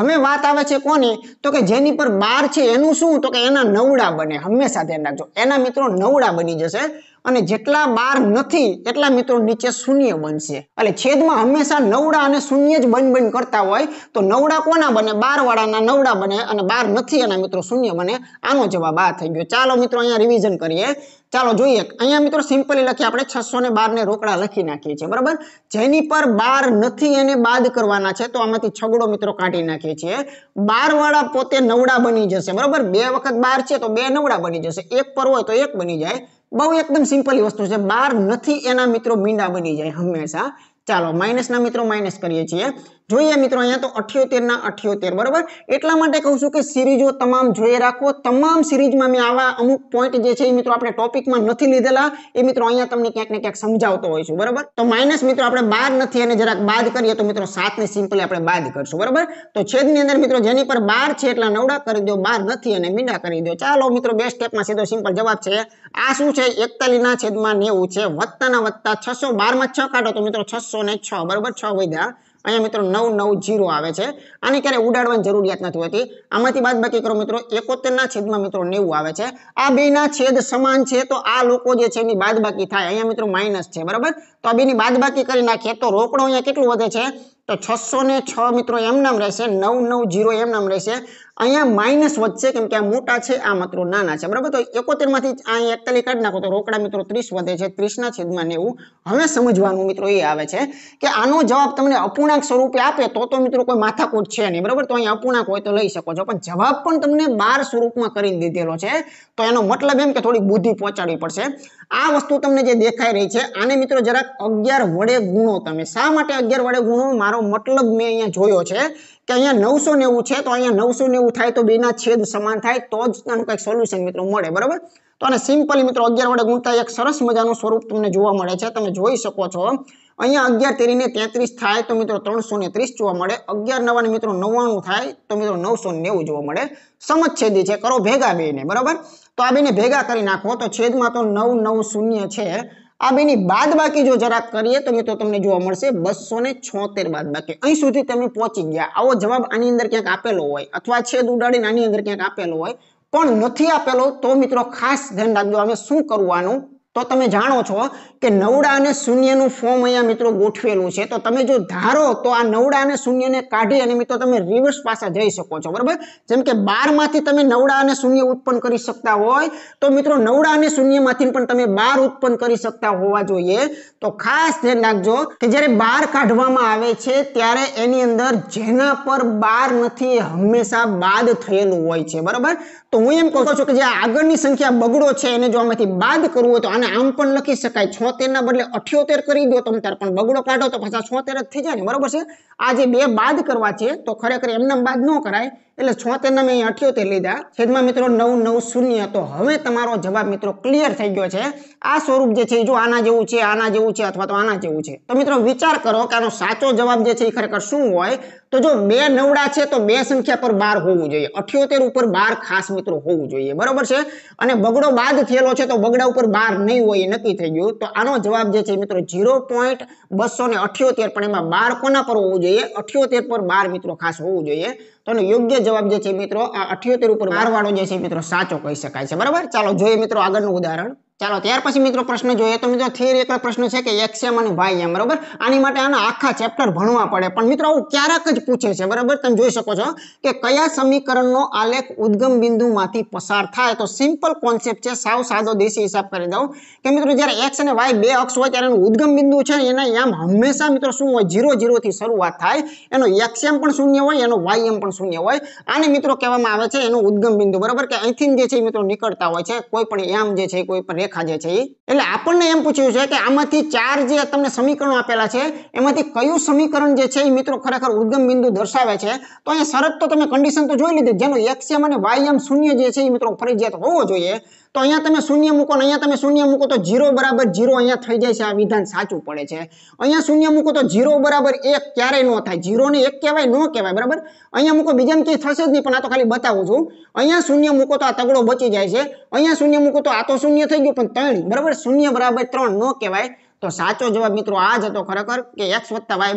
હવે વાત આવે છે કોની તો કે જેની પર બાર છે એનું શું તો કે એના નવડા બને હંમેશા ધ્યાન રાખજો એના મિત્રો નવડા બની જશે અને જેટલા બાર નથી એટલા મિત્રો નીચે શૂન્ય બનશે એટલે છેદમાં હંમેશા નવડા અને શૂન્ય જ બન બન કરતા હોય તો નવડા કોના બને બાર વાળાના નવડા બને અને બાર નથી એના મિત્રો શૂન્ય બને આનો જવાબ આ થઈ ગયો ચાલો મિત્રો અહીંયા રિવિઝન કરીએ ચાલો જોઈએ અહીંયા મિત્રો સિમ્પલી લખીએ આપણે છસો ને બાર ને રોકડા લખી નાખીએ છીએ બરાબર જેની પર બાર નથી એને બાદ કરવાના છે તો આમાંથી છગડો મિત્રો કાઢી નાખીએ છીએ બાર વાળા પોતે નવડા બની જશે બરાબર બે વખત બાર છે તો બે નવડા બની જશે એક પર હોય તો એક બની જાય બહુ એકદમ સિમ્પલ વસ્તુ છે બાર નથી એના મિત્રો મીંડા બની જાય હંમેશા ચાલો માઇનસના મિત્રો માઇનસ કરીએ છીએ જોઈએ મિત્રો અહીંયા તો અઠ્યોતેરના અઠ્યોતેર બરોબર એટલા માટે કહું છું કે સિરીઝો તમામ જોઈએ રાખો તમામ સિરીઝમાં મેં આવા અમુક પોઈન્ટ જે છે એ મિત્રો આપણે ટોપિકમાં નથી લીધેલા એ મિત્રો અહીંયા તમને ક્યાંક ને ક્યાંક સમજાવતો હોય છું બરાબર તો માઇનસ મિત્રો આપણે બાર નથી અને જરાક બાદ કરીએ તો મિત્રો સાતને સિમ્પલી આપણે બાદ કરશું બરાબર તો છેદની અંદર મિત્રો જેની પર બાર છે એટલા નવડા કરી દો બાર નથી અને મીંડા કરી દો ચાલો મિત્રો બે સ્ટેપમાં સીધો સિમ્પલ જવાબ છે આ શું છે એકતાલીસના છેદમાં નેવું છે વત્તાના વત્તા છસો બારમાં છ કાઢો તો મિત્રો છસો ને છ બરોબર છ વધ્યા અહીંયા મિત્રો નવ નવ જીરો આવે છે આને ક્યારે ઉડાડવાની જરૂરિયાત નથી હોતી આમાંથી બાદ બાકી કરો મિત્રો એકોતેરના છેદમાં મિત્રો નેવું આવે છે આ બેના છેદ સમાન છે તો આ લોકો જે છે એની બાદ બાકી થાય અહીંયા મિત્રો માઇનસ છે બરાબર તો આ બેની બાદ બાકી કરી નાખીએ તો રોકડો અહીંયા કેટલું વધે છે તો છસો ને છ મિત્રો એમ નામ રહેશે નવ નવ જીરો એમ નામ રહેશે અહીંયા માઇનસ વધશે કેમ કે આ મોટા છે આ મિત્રો નાના છે બરાબર તો એકોતેર માંથી અહીંયા એકતાલી કાઢી નાખો તો રોકડા મિત્રો ત્રીસ વધે છે ત્રીસના છેદમાં નેવું હવે સમજવાનું મિત્રો એ આવે છે કે આનો જવાબ તમને અપૂર્ણાંક સ્વરૂપે આપે તો તો મિત્રો કોઈ માથાકૂટ છે નહીં બરાબર તો અહીંયા અપૂર્ણાંક હોય તો લઈ શકો છો પણ જવાબ પણ તમને બાર સ્વરૂપમાં કરીને દીધેલો છે તો એનો મતલબ એમ કે થોડી બુદ્ધિ પહોંચાડવી પડશે આ વસ્તુ તમને જે દેખાઈ રહી છે આને મિત્રો જરાક અગિયાર વડે ગુણો તમે શા માટે અગિયાર વડે ગુણો મારો મતલબ મેં અહીંયા જોયો છે કે અહીંયા નવસો નેવું છે તો અહીંયા નવસો નેવું થાય તો બેના છેદ સમાન થાય તો જ આનું કંઈક સોલ્યુશન મિત્રો મળે બરાબર તો આને સિમ્પલ મિત્રો અગિયાર વડે ગુણતા એક સરસ મજાનું સ્વરૂપ તમને જોવા મળે છે તમે જોઈ શકો છો અહીંયા અગિયાર તેરીને તેત્રીસ થાય તો મિત્રો ત્રણસો ને ત્રીસ જોવા મળે અગિયાર નવાને મિત્રો નવ્વાણું થાય તો મિત્રો નવસો નેવું જોવા મળે સમછેદી છે કરો ભેગા બે બેને બરાબર તો આ બેને ભેગા કરી નાખો તો છેદમાં તો નવ નવ શૂન્ય છે આ બેની બાદ બાકી જો જરાક કરીએ તો મિત્રો તમને જોવા મળશે બસો ને છોતેર બાદ બાકી અહીં સુધી તમે પહોંચી ગયા આવો જવાબ આની અંદર ક્યાંક આપેલો હોય અથવા છેદ ઉડાડીને આની અંદર ક્યાંક આપેલો હોય પણ નથી આપેલો તો મિત્રો ખાસ ધ્યાન રાખજો અમે શું કરવાનું તો તમે જાણો છો કે નવડા અને શૂન્યનું ફોર્મ અહીંયા મિત્રો ગોઠવેલું છે તો તમે જો ધારો તો આ નવડા અને શૂન્યને કાઢી અને મિત્રો તમે રિવર્સ પાસે જઈ શકો છો બરાબર જેમ કે બારમાંથી તમે નવડા અને શૂન્ય ઉત્પન્ન કરી શકતા હોય તો મિત્રો નવડા અને શૂન્યમાંથી પણ તમે બાર ઉત્પન્ન કરી શકતા હોવા જોઈએ તો ખાસ ધ્યાન રાખજો કે જ્યારે બાર કાઢવામાં આવે છે ત્યારે એની અંદર જેના પર બાર નથી હંમેશા બાદ થયેલું હોય છે બરાબર તો હું એમ કહું છું કે જે આગળની સંખ્યા બગડો છે એને જો આમાંથી બાદ કરવું હોય તો આને તમે આમ પણ લખી શકાય છોતેર ના બદલે અઠ્યોતેર કરી દો તમે ત્યારે પણ બગડો કાઢો તો પાછા છોતેર જ થઈ જાય ને બરોબર છે આ જે બે બાદ કરવા છે તો ખરેખર એમને બાદ ન કરાય એટલે છોતેર ના મેં અઠ્યોતેર લીધા છેદમાં મિત્રો નવ નવ શૂન્ય તો હવે તમારો જવાબ મિત્રો ક્લિયર થઈ ગયો છે આ સ્વરૂપ જે છે જો આના જેવું છે આના જેવું છે અથવા તો આના જેવું છે તો મિત્રો વિચાર કરો કે આનો સાચો જવાબ જે છે એ ખરેખર શું હોય તો જો બે નવડા છે તો બે સંખ્યા પર બાર હોવું જોઈએ અઠ્યોતેર ઉપર બાર ખાસ મિત્રો હોવું જોઈએ બરોબર છે અને બગડો બાદ થયેલો છે તો બગડા ઉપર બાર નહીં નહીં હોય એ નક્કી થઈ ગયું તો આનો જવાબ જે છે મિત્રો ઝીરો પોઈન્ટ બસો ને અઠ્યોતેર પણ એમાં બાર કોના પર હોવું જોઈએ અઠ્યોતેર પર બાર મિત્રો ખાસ હોવું જોઈએ તો યોગ્ય જવાબ જે છે મિત્રો આ અઠ્યોતેર ઉપર બાર વાળો જે છે મિત્રો સાચો કહી શકાય છે બરાબર ચાલો જોઈએ મિત્રો આગળનું ઉદાહરણ ચાલો ત્યાર પછી મિત્રો પ્રશ્ન જોઈએ તો મિત્રો થિયરી એક પ્રશ્ન છે કે એક્સ એમ અને વાય એમ બરાબર આની માટે આના આખા ચેપ્ટર ભણવા પડે પણ મિત્રો આવું ક્યારેક જ પૂછે છે બરાબર તમે જોઈ શકો છો કે કયા સમીકરણનો આલેખ ઉદ્ગમ બિંદુમાંથી પસાર થાય તો સિમ્પલ કોન્સેપ્ટ છે સાવ સાદો દેશી હિસાબ કરી દઉં કે મિત્રો જ્યારે એક્સ અને વાય બે અક્ષ હોય ત્યારે એનું ઉદ્ગમ બિંદુ છે એના એમ હંમેશા મિત્રો શું હોય ઝીરો ઝીરોથી શરૂઆત થાય એનો એક્સ એમ પણ શૂન્ય હોય એનો વાય એમ પણ શૂન્ય હોય આને મિત્રો કહેવામાં આવે છે એનું ઉદ્ગમ બિંદુ બરાબર કે અહીંથી જે છે મિત્રો નીકળતા હોય છે કોઈ પણ એમ જે છે કોઈ પણ રેખા છે એટલે આપણને એમ પૂછ્યું છે કે આમાંથી ચાર જે તમને સમીકરણો આપેલા છે એમાંથી કયું સમીકરણ જે છે એ મિત્રો ખરેખર ઉદ્ગમ બિંદુ દર્શાવે છે તો અહીંયા શરત તો તમે કન્ડિશન તો જોઈ લીધી જેનો એક્સિયમ અને વાયમ શૂન્ય જે છે એ મિત્રો ફરજિયાત હોવો જોઈએ તો અહીંયા તમે શૂન્ય મૂકો અને અહીંયા તમે શૂન્ય મૂકો તો ઝીરો બરાબર ઝીરો અહીંયા થઈ જાય છે આ વિધાન સાચું પડે છે અહીંયા શૂન્ય મૂકો તો ઝીરો બરાબર એક ક્યારેય ન થાય જીરોને એક કહેવાય ન કહેવાય બરાબર અહીંયા મૂકો બીજાને કંઈ થશે જ નહીં પણ આ તો ખાલી બતાવું છું અહીંયા શૂન્ય મૂકો તો આ તગડો બચી જાય છે અહીંયા શૂન્ય મૂકો તો આ તો શૂન્ય થઈ ગયું પણ ત્રણ બરાબર શૂન્ય બરાબર ત્રણ ન કહેવાય તો સાચો જવાબ મિત્રો આ જ હતો ખરેખર કે એક્સ વત્તા વાય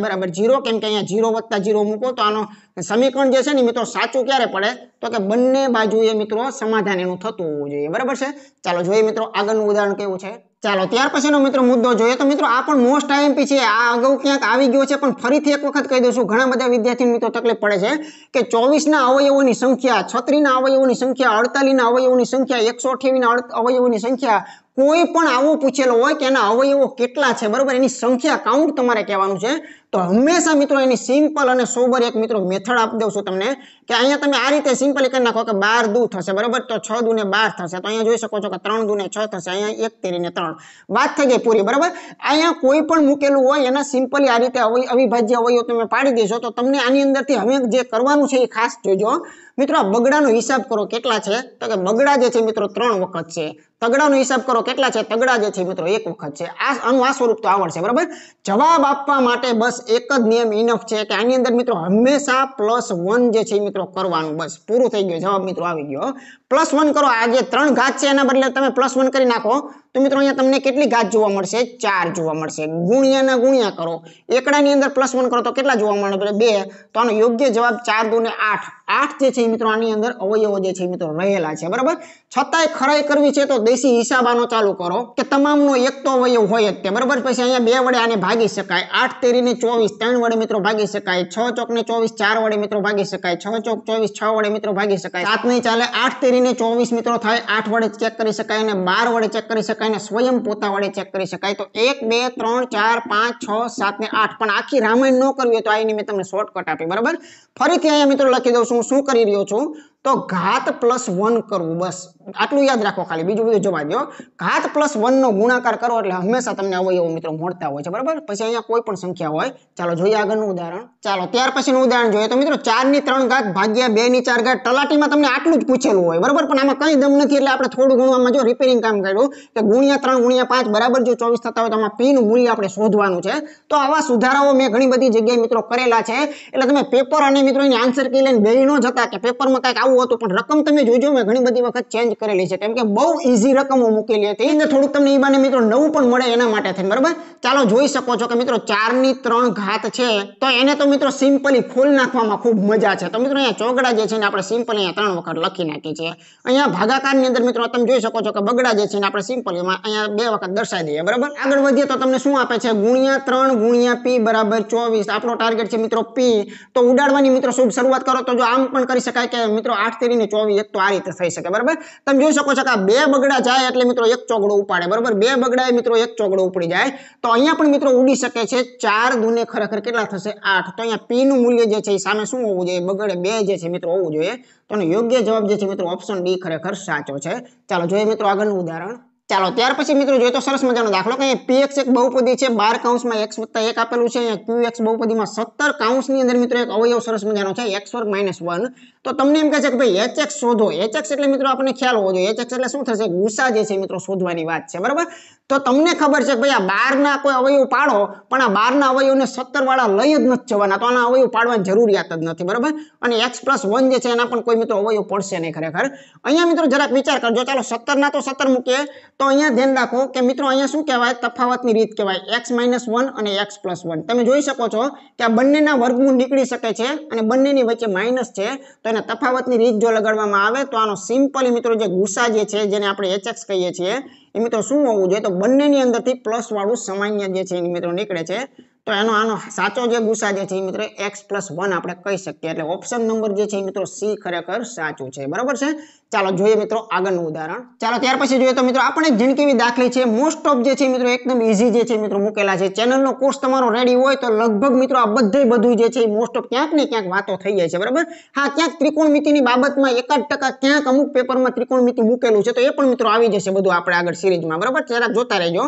કેમ કે અહીંયા જીરો વત્તા મૂકો તો આનો સમીકરણ જે છે ને મિત્રો સાચું ક્યારે પડે તો કે બંને બાજુએ મિત્રો સમાધાન એનું થતું હોવું જોઈએ બરાબર છે ચાલો જોઈએ મિત્રો આગળનું ઉદાહરણ કેવું છે ચાલો ત્યાર પછીનો મિત્રો મુદ્દો જોઈએ તો મિત્રો આ પણ મોસ્ટ આઈએમપી છે આ અગાઉ ક્યાંક આવી ગયો છે પણ ફરીથી એક વખત કહી દઉં ઘણા બધા વિદ્યાર્થી મિત્રો તકલીફ પડે છે કે ચોવીસના અવયવોની સંખ્યા છત્રીના અવયવોની સંખ્યા અડતાલીસના અવયવોની સંખ્યા એકસો અઠ્યાવીસના અવયવોની સંખ્યા કોઈ પણ આવો પૂછેલો હોય કે એના અવયવો કેટલા છે બરોબર એની સંખ્યા કાઉન્ટ તમારે કહેવાનું છે તો હંમેશા મિત્રો એની સિમ્પલ અને સોબર એક મિત્રો મેથડ આપી દઉં છું તમને કે અહીંયા તમે આ રીતે સિમ્પલ કરી નાખો કે બાર દુ થશે બરોબર તો છ દુ ને બાર થશે તો અહીંયા જોઈ શકો છો કે ત્રણ દુ ને છ થશે અહીંયા એક તેરીને ત્રણ વાત થઈ ગઈ પૂરી બરાબર અહીંયા કોઈ પણ મૂકેલું હોય એના સિમ્પલી આ રીતે અવિભાજ્ય અવયવ તમે પાડી દેશો તો તમને આની અંદરથી હવે જે કરવાનું છે એ ખાસ જોજો મિત્રો બગડાનો હિસાબ કરો કેટલા છે તો કે બગડા જે છે મિત્રો ત્રણ વખત છે તગડાનો હિસાબ કરો કેટલા છે તગડા જે છે મિત્રો એક વખત છે આ આનું આ સ્વરૂપ તો આવડશે બરાબર જવાબ આપવા માટે બસ એક જ નિયમ ઇનફ છે કે આની અંદર મિત્રો હંમેશા પ્લસ વન જે છે મિત્રો કરવાનું બસ પૂરું થઈ ગયું જવાબ મિત્રો આવી ગયો પ્લસ વન કરો આ જે ત્રણ ઘાત છે એના બદલે તમે પ્લસ વન કરી નાખો તો મિત્રો અહીંયા તમને કેટલી ઘાત જોવા મળશે ચાર જોવા મળશે ગુણ્યાના ગુણ્યા કરો એકડાની અંદર પ્લસ વન કરો તો કેટલા જોવા મળે બે તો આનો યોગ્ય જવાબ ચાર દુ ને આઠ આઠ જે છે મિત્રો આની અંદર અવયવો જે છે મિત્રો રહેલા છે બરાબર છતાંય ખરાઈ કરવી છે તો દેશી હિસાબાનો ચાલુ કરો કે તમામનો એક તો અવયવ હોય જ તે બરાબર પછી અહીંયા બે વડે આને ભાગી શકાય આઠ તેરીને ચોવીસ ત્રણ વડે મિત્રો ભાગી શકાય છ ચોકને ચોવીસ ચાર વડે મિત્રો ભાગી શકાય છ ચોક ચોવીસ છ વડે મિત્રો ભાગી શકાય સાત નહીં ચાલે આઠ તેરીને ચોવીસ મિત્રો થાય આઠ વડે ચેક કરી શકાય અને બાર વડે ચેક કરી શકાય શકાય ને સ્વયં પોતા વડે ચેક કરી શકાય તો એક બે ત્રણ ચાર પાંચ છ સાત ને આઠ પણ આખી રામાયણ ન કરવી હોય તો આની મેં તમને શોર્ટકટ આપી બરાબર ફરીથી અહીંયા મિત્રો લખી દઉં છું શું કરી રહ્યો છું તો ઘાત પ્લસ વન કરવું બસ આટલું યાદ રાખો ખાલી બીજું બધું જોવા દો ઘાત પ્લસ વનનો ગુણાકાર કરો એટલે હંમેશા તમને અવયવો મિત્રો મળતા હોય છે બરાબર પછી અહીંયા કોઈ પણ સંખ્યા હોય ચાલો જોઈએ આગળનું ઉદાહરણ ચાલો ત્યાર પછીનું ઉદાહરણ જોઈએ તો મિત્રો ચારની ત્રણ ઘાત ભાગ્યા બે ની ચાર ઘાત તલાટીમાં તમને આટલું જ પૂછેલું હોય બરાબર પણ આમાં કંઈ દમ નથી એટલે આપણે થોડું ઘણું જો રિપેરિંગ કામ કર્યું કે ગુણ્યા ત્રણ ગુણ્યા પાંચ બરાબર જો ચોવીસ થતા હોય તો આમાં નું મૂલ્ય આપણે શોધવાનું છે તો આવા સુધારાઓ મેં ઘણી બધી જગ્યાએ મિત્રો કરેલા છે એટલે તમે પેપર અને મિત્રો એની આન્સર કી લઈને બે ન જતા કે પેપરમાં કંઈક લાવવું હતું પણ રકમ તમે જોજો મેં ઘણી બધી વખત ચેન્જ કરેલી છે કેમ કે બહુ ઇઝી રકમો મૂકેલી હતી ને થોડુંક તમને એ બાને મિત્રો નવું પણ મળે એના માટે થઈને બરાબર ચાલો જોઈ શકો છો કે મિત્રો ચારની ત્રણ ઘાત છે તો એને તો મિત્રો સિમ્પલી ખોલ નાખવામાં ખૂબ મજા છે તો મિત્રો અહીંયા ચોગડા જે છે ને આપણે સિમ્પલ અહીંયા ત્રણ વખત લખી નાખીએ છીએ અહીંયા ભાગાકારની અંદર મિત્રો તમે જોઈ શકો છો કે બગડા જે છે ને આપણે સિમ્પલ એમાં અહીંયા બે વખત દર્શાવી દઈએ બરાબર આગળ વધીએ તો તમને શું આપે છે ગુણ્યા ત્રણ ગુણ્યા પી બરાબર ચોવીસ આપણો ટાર્ગેટ છે મિત્રો પી તો ઉડાડવાની મિત્રો શુભ શરૂઆત કરો તો જો આમ પણ કરી શકાય કે મિત્રો આઠ તેરી ને ચોવીસ એક તો આ રીતે થઈ શકે બરાબર તમે જોઈ શકો છો કે બે બગડા જાય એટલે મિત્રો એક ચોગડો ઉપાડે બરાબર બે બગડાએ મિત્રો એક ચોગડો ઉપડી જાય તો અહીંયા પણ મિત્રો ઉડી શકે છે ચાર દુને ખરેખર કેટલા થશે આઠ તો અહીંયા પી નું મૂલ્ય જે છે એ સામે શું હોવું જોઈએ બગડે બે જે છે મિત્રો હોવું જોઈએ તો યોગ્ય જવાબ જે છે મિત્રો ઓપ્શન ડી ખરેખર સાચો છે ચાલો જોઈએ મિત્રો આગળનું ઉદાહરણ ચાલો ત્યાર પછી મિત્રો જોઈએ તો સરસ મજાનો દાખલો કે પીએક્સ એક બહુપદી છે બાર કાઉન્સમાં એક્સ વત્તા આપેલું છે અહીંયા ક્યુ બહુપદીમાં સત્તર કાઉન્સની અંદર મિત્રો એક અવયવ સરસ મજાનો છે એક્સ વર્ગ તો તમને એમ કહે છે કે ભાઈ એચ શોધો એચ એટલે મિત્રો આપણને ખ્યાલ હોવો જોઈએ એચ એટલે શું થશે ગુસા જે છે મિત્રો શોધવાની વાત છે બરાબર તો તમને ખબર છે કે ભાઈ આ બારના કોઈ અવયવ પાડો પણ આ ના અવયવને સત્તર વાળા લઈ જ નથી જવાના તો આના અવયવ પાડવાની જરૂરિયાત જ નથી બરાબર અને એક્સ પ્લસ વન જે છે એના પણ કોઈ મિત્રો અવયવ પડશે નહીં ખરેખર અહીંયા મિત્રો જરાક વિચાર કરજો ચાલો સત્તરના તો સત્તર મૂકીએ તો અહીંયા ધ્યાન રાખો કે મિત્રો અહીંયા શું કહેવાય તફાવતની રીત કહેવાય એક્સ માઇનસ વન અને એક્સ પ્લસ વન તમે જોઈ શકો છો કે આ બંનેના વર્ગમૂળ નીકળી શકે છે અને બંનેની વચ્ચે માઇનસ છે તો એને તફાવતની રીત જો લગાડવામાં આવે તો આનો સિમ્પલી મિત્રો જે ગુસા જે છે જેને આપણે એચએક્સ કહીએ છીએ એ મિત્રો શું હોવું જોઈએ તો બંનેની અંદરથી પ્લસ વાળું સામાન્ય જે છે એ મિત્રો નીકળે છે તો એનો આનો સાચો જે ગુસા જે છે એ મિત્રો એક્સ પ્લસ વન આપણે કહી શકીએ એટલે ઓપ્શન નંબર જે છે એ મિત્રો સી ખરેખર સાચું છે બરાબર છે ચાલો જોઈએ મિત્રો આગળનું ઉદાહરણ ચાલો ત્યાર પછી જોઈએ તો મિત્રો આપણે જિંદગી એવી દાખલી છે મોસ્ટ ઓફ જે છે મિત્રો એકદમ ઈઝી જે છે મિત્રો મૂકેલા છે ચેનલનો કોર્સ તમારો રેડી હોય તો લગભગ મિત્રો આ બધે બધું જે છે મોસ્ટ ઓફ ક્યાંક ને ક્યાંક વાતો થઈ જાય છે બરાબર હા ક્યાંક ત્રિકોણમિતિની બાબતમાં એકાદ ટકા ક્યાંક અમુક પેપરમાં ત્રિકોણમિતિ મૂકેલું છે તો એ પણ મિત્રો આવી જશે બધું આપણે આગળ સિરીઝમાં બરાબર જરાક જોતા રહેજો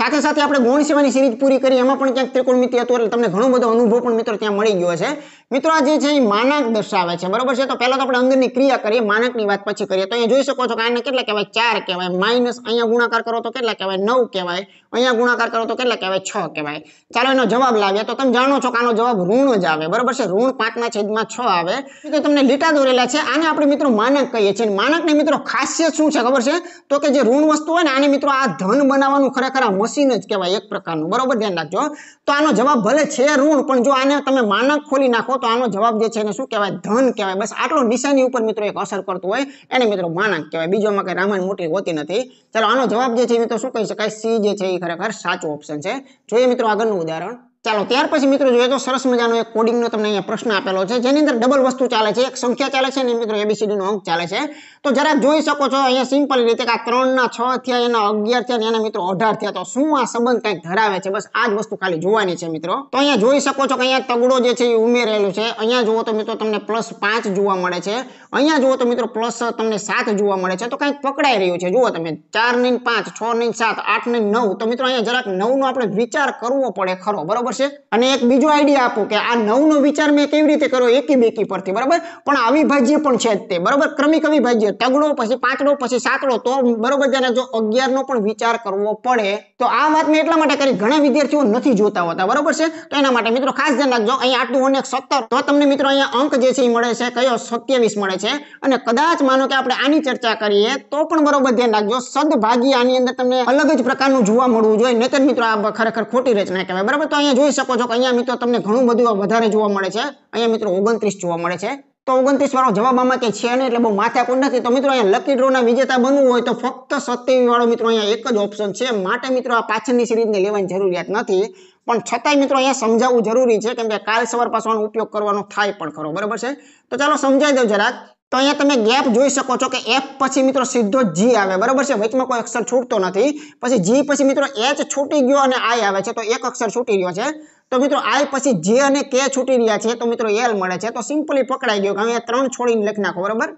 સાથે સાથે આપણે ગૌણ સેવાની સિરીઝ પૂરી કરી એમાં પણ ક્યાંક ત્રિકોણમિતિ હતું એટલે તમને ઘણો બધો અનુભવ પણ મિત્રો ત્યાં મળી ગયો છે મિત્રો આ જે છે એ માનક દર્શાવે છે બરોબર છે તો પહેલા તો આપણે અંદરની ક્રિયા કરીએ માનકની વાત પછી કરીએ તો અહીંયા જોઈ શકો છો કે આને કેટલા કહેવાય ચાર કહેવાય માઇનસ અહીંયા ગુણાકાર કરો તો કેટલા કહેવાય નવ કહેવાય અહીંયા ગુણાકાર કરો તો કેટલા કહેવાય છ કહેવાય ચાલો એનો જવાબ લાવીએ તો તમે જાણો છો કે આનો જવાબ ઋણ જ આવે બરોબર છે ઋણ પાંચના છેદમાં છ આવે તો તમને લીટા દોરેલા છે આને આપણે મિત્રો માનક કહીએ છીએ માનકને મિત્રો ખાસિયત શું છે ખબર છે તો કે જે ઋણ વસ્તુ હોય ને આને મિત્રો આ ધન બનાવવાનું ખરેખર આ મશીન જ કહેવાય એક પ્રકારનું બરોબર ધ્યાન રાખજો તો આનો જવાબ ભલે છે ઋણ પણ જો આને તમે માનક ખોલી નાખો તો આનો જવાબ જે છે એને શું કહેવાય ધન કહેવાય બસ આટલો નિશાની ઉપર મિત્રો એક અસર કરતું હોય એને મિત્રો માનક કહેવાય બીજો કંઈ રામાયણ મોટી હોતી નથી ચાલો આનો જવાબ જે છે મિત્રો શું કહી શકાય સી જે છે એ ખરેખર સાચો ઓપ્શન છે જોઈએ મિત્રો આગળનું ઉદાહરણ ચાલો ત્યાર પછી મિત્રો જોઈએ તો સરસ મજાનો એક કોડિંગનો તમને અહીંયા પ્રશ્ન આપેલો છે જેની અંદર ડબલ વસ્તુ ચાલે છે એક સંખ્યા ચાલે છે અને મિત્રો એબીસીડીનો અંક ચાલે છે તો જરાક જોઈ શકો છો અહીંયા સિમ્પલ રીતે કે આ ના છ થયા એના અગિયાર થયા એના મિત્રો અઢાર થયા તો શું આ સંબંધ કંઈક ધરાવે છે બસ આ જ વસ્તુ ખાલી જોવાની છે મિત્રો તો અહીંયા જોઈ શકો છો કે અહીંયા તગડો જે છે એ ઉમેરેલું છે અહીંયા જુઓ તો મિત્રો તમને પ્લસ પાંચ જોવા મળે છે અહીંયા જુઓ તો મિત્રો પ્લસ તમને સાત જોવા મળે છે તો કંઈક પકડાઈ રહ્યું છે જુઓ તમે ચાર નહીં પાંચ છ નહીં સાત આઠ નહીં નવ તો મિત્રો અહીંયા જરાક નવ નો આપણે વિચાર કરવો પડે ખરો બરોબર પડશે અને એક બીજો આઈડિયા આપું કે આ નવનો વિચાર મેં કેવી રીતે કર્યો એકી બેકી પરથી બરાબર પણ અવિભાજ્ય પણ છે તે બરાબર ક્રમિક અવિભાજ્ય તગડો પછી પાંચડો પછી સાતડો તો બરાબર જ્યારે જો અગિયારનો પણ વિચાર કરવો પડે તો આ વાત મેં એટલા માટે કરી ઘણા વિદ્યાર્થીઓ નથી જોતા હોતા બરાબર છે તો એના માટે મિત્રો ખાસ ધ્યાન રાખજો અહીંયા આટલું અને સત્તર તો તમને મિત્રો અહીંયા અંક જે છે એ મળે છે કયો સત્યાવીસ મળે છે અને કદાચ માનો કે આપણે આની ચર્ચા કરીએ તો પણ બરોબર ધ્યાન રાખજો સદભાગી આની અંદર તમને અલગ જ પ્રકારનું જોવા મળવું જોઈએ નહીતર મિત્રો આ ખરેખર ખોટી રચના કહેવાય બરાબર તો અહીંયા જોઈ શકો છો કે અહીંયા મિત્રો તમને ઘણું બધું વધારે જોવા મળે છે અહીંયા મિત્રો ઓગણત્રીસ જોવા મળે છે તો ઓગણત્રીસ વાળો જવાબ આમાં કંઈ છે નહીં એટલે બહુ માથાકૂટ નથી તો મિત્રો અહીંયા લકી ડ્રોના વિજેતા બનવું હોય તો ફક્ત સત્યાવીસ વાળો મિત્રો અહીંયા એક જ ઓપ્શન છે માટે મિત્રો આ પાછળની સિરીઝને લેવાની જરૂરિયાત નથી પણ છતાંય મિત્રો અહીંયા સમજાવવું જરૂરી છે કેમ કે કાલ સવાર પાછો ઉપયોગ કરવાનો થાય પણ ખરો બરાબર છે તો ચાલો સમજાવી દઉં જરાક તો અહીંયા તમે ગેપ જોઈ શકો છો કે એફ પછી મિત્રો સીધો જી આવે બરાબર છે વચમાં કોઈ અક્ષર છૂટતો નથી પછી જી પછી મિત્રો એચ છૂટી ગયો અને આઈ આવે છે તો એક અક્ષર છૂટી રહ્યો છે તો મિત્રો આઈ પછી જે અને કે છૂટી રહ્યા છે તો મિત્રો એલ મળે છે તો સિમ્પલી પકડાઈ ગયો કે અહીંયા ત્રણ છોડીને લખી નાખો બરાબર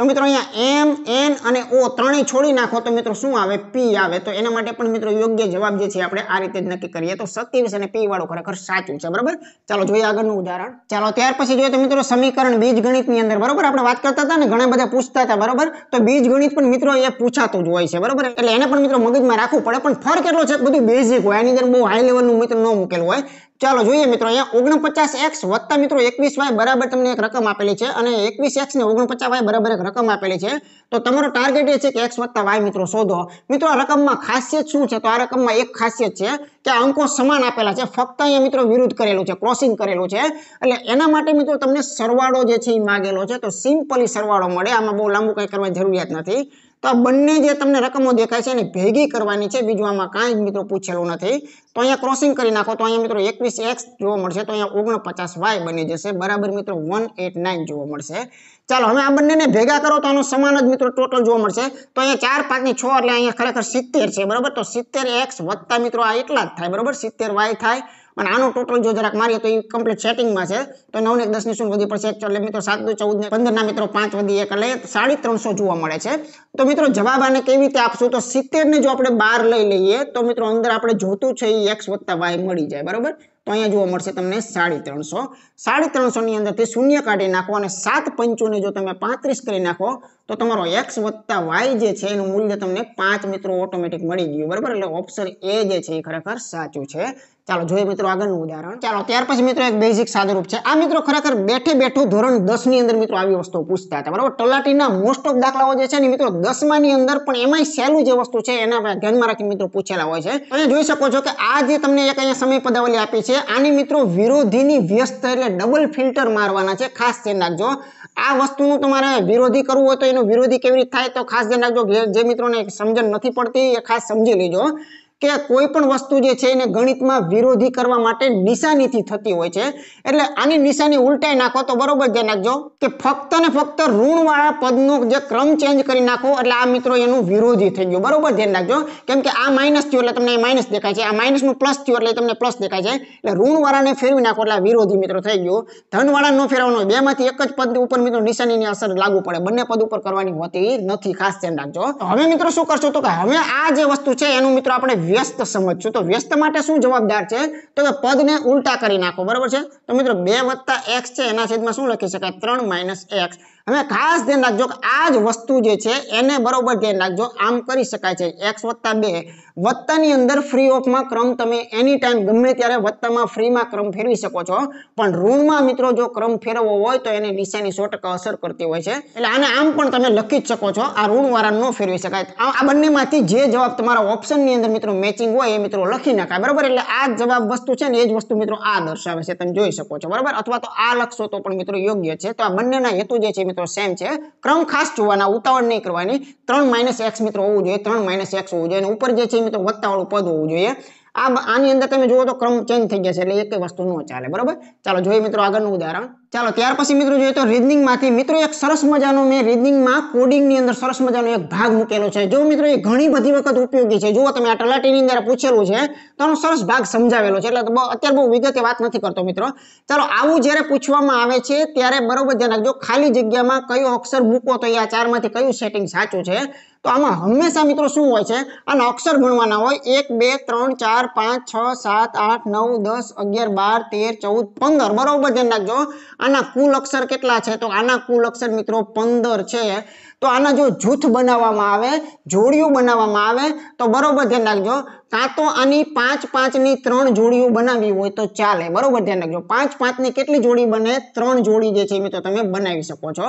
તો મિત્રો અહીંયા એમ એન અને ઓ ત્રણેય છોડી નાખો તો મિત્રો શું આવે પી આવે તો એના માટે પણ મિત્રો યોગ્ય જવાબ જે છે આપણે આ રીતે જ નક્કી કરીએ તો સત્યાવીસ અને પી વાળો ખરેખર સાચું છે બરાબર ચાલો જોઈએ આગળનું ઉદાહરણ ચાલો ત્યાર પછી જોઈએ તો મિત્રો સમીકરણ બીજ ગણિતની અંદર બરાબર આપણે વાત કરતા હતા ને ઘણા બધા પૂછતા હતા બરાબર તો બીજ ગણિત પણ મિત્રો અહીંયા પૂછાતું જ હોય છે બરાબર એટલે એને પણ મિત્રો મગજમાં રાખવું પડે પણ ફર કેટલો છે બધું બેઝિક હોય એની અંદર બહુ હાઈ લેવલનું મિત્રો ન મૂકેલું હોય ચાલો જોઈએ મિત્રો અહીંયા ઓગણપચાસ એક્સ વત્તા મિત્રો એકવીસ વાય બરાબર તમને એક રકમ આપેલી છે અને એકવીસ એક્સ ને ઓગણપચાસ વાય બરાબર એક રકમ આપેલી છે તો તમારો ટાર્ગેટ એ છે કે એક્સ વત્તા વાય મિત્રો શોધો મિત્રો આ રકમમાં ખાસિયત શું છે તો આ રકમમાં એક ખાસિયત છે કે આ અંકો સમાન આપેલા છે ફક્ત અહીંયા મિત્રો વિરુદ્ધ કરેલું છે ક્રોસિંગ કરેલું છે એટલે એના માટે મિત્રો તમને સરવાળો જે છે એ માગેલો છે તો સિમ્પલી સરવાળો મળે આમાં બહુ લાંબુ કંઈ કરવાની જરૂરિયાત નથી તો બંને જે તમને રકમો દેખાય છે એને ભેગી કરવાની છે બીજું આમાં કાંઈ જ મિત્રો પૂછેલું નથી તો અહીંયા ક્રોસિંગ કરી નાખો તો અહીંયા મિત્રો એકવીસ એક્સ જોવા મળશે તો અહીંયા ઓગણપચાસ વાય બની જશે બરાબર મિત્રો વન એટ નાઇન જોવા મળશે ચાલો હવે આ બંનેને ભેગા કરો તો આનો સમાન જ મિત્રો ટોટલ જોવા મળશે તો અહીંયા ચાર પાંચની છ એટલે અહીંયા ખરેખર સિત્તેર છે બરાબર તો સિત્તેર એક્સ વધતા મિત્રો આ એટલા જ થાય બરાબર સિત્તેર વાય થાય પણ આનો ટોટલ જો જરાક મારીએ તો એ કમ્પ્લીટ સેટિંગમાં છે તો નવ ને દસ ની શું વધી પડશે એટલે મિત્રો સાત દુ ચૌદ ને પંદર મિત્રો પાંચ વધી એક એટલે સાડી ત્રણસો જોવા મળે છે તો મિત્રો જવાબ આને કેવી રીતે આપશું તો સિત્તેરને જો આપણે બાર લઈ લઈએ તો મિત્રો અંદર આપણે જોતું છે એ એક્સ વત્તા વાય મળી જાય બરોબર તો અહીંયા જોવા મળશે તમને સાડી ત્રણસો સાડી ત્રણસોની અંદર શૂન્ય કાઢી નાખો અને સાત પંચોને જો તમે પાંત્રીસ કરી નાખો તો તમારો એક્સ વત્તા વાય જે છે એનું મૂલ્ય તમને પાંચ મિત્રો ઓટોમેટિક મળી ગયું બરાબર એટલે ઓપ્શન એ જે છે એ ખરેખર સાચું છે ચાલો જોઈએ મિત્રો આગળનું ઉદાહરણ ચાલો ત્યાર પછી મિત્રો એક બેઝિક સાદુરૂપ છે આ મિત્રો ખરેખર બેઠે બેઠું ધોરણ દસ ની અંદર મિત્રો આવી વસ્તુ પૂછતા હતા બરાબર તલાટીના મોસ્ટ ઓફ દાખલાઓ જે છે ને મિત્રો દસમા ની અંદર પણ એમાંય સહેલું જે વસ્તુ છે એના ધ્યાનમાં રાખીને મિત્રો પૂછેલા હોય છે તમે જોઈ શકો છો કે આ જે તમને એક અહીંયા સમય પદાવલી આપી છે આની મિત્રો વિરોધીની વ્યસ્ત એટલે ડબલ ફિલ્ટર મારવાના છે ખાસ ધ્યાન રાખજો આ વસ્તુનું તમારે વિરોધી કરવું હોય તો એનો વિરોધી કેવી રીતે થાય તો ખાસ ધ્યાન રાખજો જે મિત્રોને સમજણ નથી પડતી એ ખાસ સમજી લેજો કે કોઈ પણ વસ્તુ જે છે એને ગણિતમાં વિરોધી કરવા માટે નિશાનીથી થતી હોય છે એટલે આની નિશાની ઉલટાઈ નાખો તો બરોબર ધ્યાન રાખજો કે ફક્ત ને ફક્ત ઋણવાળા પદનો જે ક્રમ ચેન્જ કરી નાખો એટલે આ મિત્રો એનું વિરોધી થઈ ગયું બરોબર ધ્યાન રાખજો કેમ કે આ માઇનસ થયું એટલે તમને માઇનસ દેખાય છે આ માઇનસનું પ્લસ થયું એટલે તમને પ્લસ દેખાય છે એટલે ઋણવાળાને ફેરવી નાખો એટલે આ વિરોધી મિત્રો થઈ ગયું ધનવાળા નો ફેરવાનો બેમાંથી એક જ પદ ઉપર મિત્રો નિશાનીની અસર લાગુ પડે બંને પદ ઉપર કરવાની હોતી નથી ખાસ ધ્યાન રાખજો હવે મિત્રો શું કરશો તો કે હવે આ જે વસ્તુ છે એનું મિત્રો આપણે વ્યસ્ત સમજ સમજશું તો વ્યસ્ત માટે શું જવાબદાર છે તો કે પદને ઉલટા કરી નાખો બરાબર છે તો મિત્રો બે વત્તા એક્સ છે એના છેદમાં શું લખી શકાય ત્રણ માઇનસ એક્સ હવે ખાસ ધ્યાન રાખજો કે આ જ વસ્તુ જે છે એને બરોબર ધ્યાન રાખજો આમ કરી શકાય છે એક્સ વત્તા બે વત્તાની અંદર ફ્રી ઓફમાં ક્રમ તમે એની ટાઈમ ગમે ત્યારે વત્તામાં ફ્રીમાં ક્રમ ફેરવી શકો છો પણ ઋણમાં મિત્રો જો ક્રમ ફેરવવો હોય તો એની નિશાની સો અસર કરતી હોય છે એટલે આને આમ પણ તમે લખી જ શકો છો આ ઋણવાળા નો ફેરવી શકાય આ બંનેમાંથી જે જવાબ તમારા ઓપ્શનની અંદર મિત્રો મેચિંગ હોય એ મિત્રો લખી નાખાય બરાબર એટલે આ જવાબ વસ્તુ છે ને એ જ વસ્તુ મિત્રો આ દર્શાવે છે તમે જોઈ શકો છો બરાબર અથવા તો આ લખશો તો પણ મિત્રો યોગ્ય છે તો આ બંનેના હેતુ જે છે તો સેમ છે ક્રમ ખાસ જોવાના ઉતાવળ નહીં કરવાની ત્રણ માઇનસ એક્સ મિત્રો હોવું જોઈએ ત્રણ માઇનસ એક્સ હોવું જોઈએ અને ઉપર જે છે મિત્રો વત્તાવાળું પદ હોવું જોઈએ આ આની અંદર તમે જુઓ તો ક્રમ ચેન્જ થઈ જશે એટલે એક વસ્તુ ન ચાલે બરાબર ચાલો જોઈએ મિત્રો આગળનું ઉદાહરણ ચાલો ત્યાર પછી મિત્રો જોઈએ તો રીઝનિંગમાંથી મિત્રો એક સરસ મજાનો મેં રીઝનિંગમાં કોડિંગની અંદર સરસ મજાનો એક ભાગ મૂકેલો છે જો મિત્રો એ ઘણી બધી વખત ઉપયોગી છે જુઓ તમે આ તલાટીની અંદર પૂછેલું છે તો આનો સરસ ભાગ સમજાવેલો છે એટલે અત્યારે બહુ વિગતે વાત નથી કરતો મિત્રો ચાલો આવું જ્યારે પૂછવામાં આવે છે ત્યારે બરોબર ધ્યાન રાખજો ખાલી જગ્યામાં કયો અક્ષર મૂકો તો એ આ ચારમાંથી કયું સેટિંગ સાચું છે તો આમાં હંમેશા મિત્રો શું હોય છે આના અક્ષર ગણવાના હોય એક બે ત્રણ ચાર પાંચ છ સાત આઠ નવ દસ અગિયાર બાર તેર ચૌદ પંદર બરોબર ધ્યાન રાખજો આના કુલ અક્ષર કેટલા છે તો આના કુલ અક્ષર મિત્રો પંદર છે તો આના જો જૂથ બનાવવામાં આવે જોડીઓ બનાવવામાં આવે તો બરોબર ધ્યાન રાખજો કાં તો આની પાંચ પાંચની ત્રણ જોડીઓ બનાવી હોય તો ચાલે બરોબર ધ્યાન રાખજો પાંચ પાંચની કેટલી જોડી બને ત્રણ જોડી જે છે એ મિત્રો તમે બનાવી શકો છો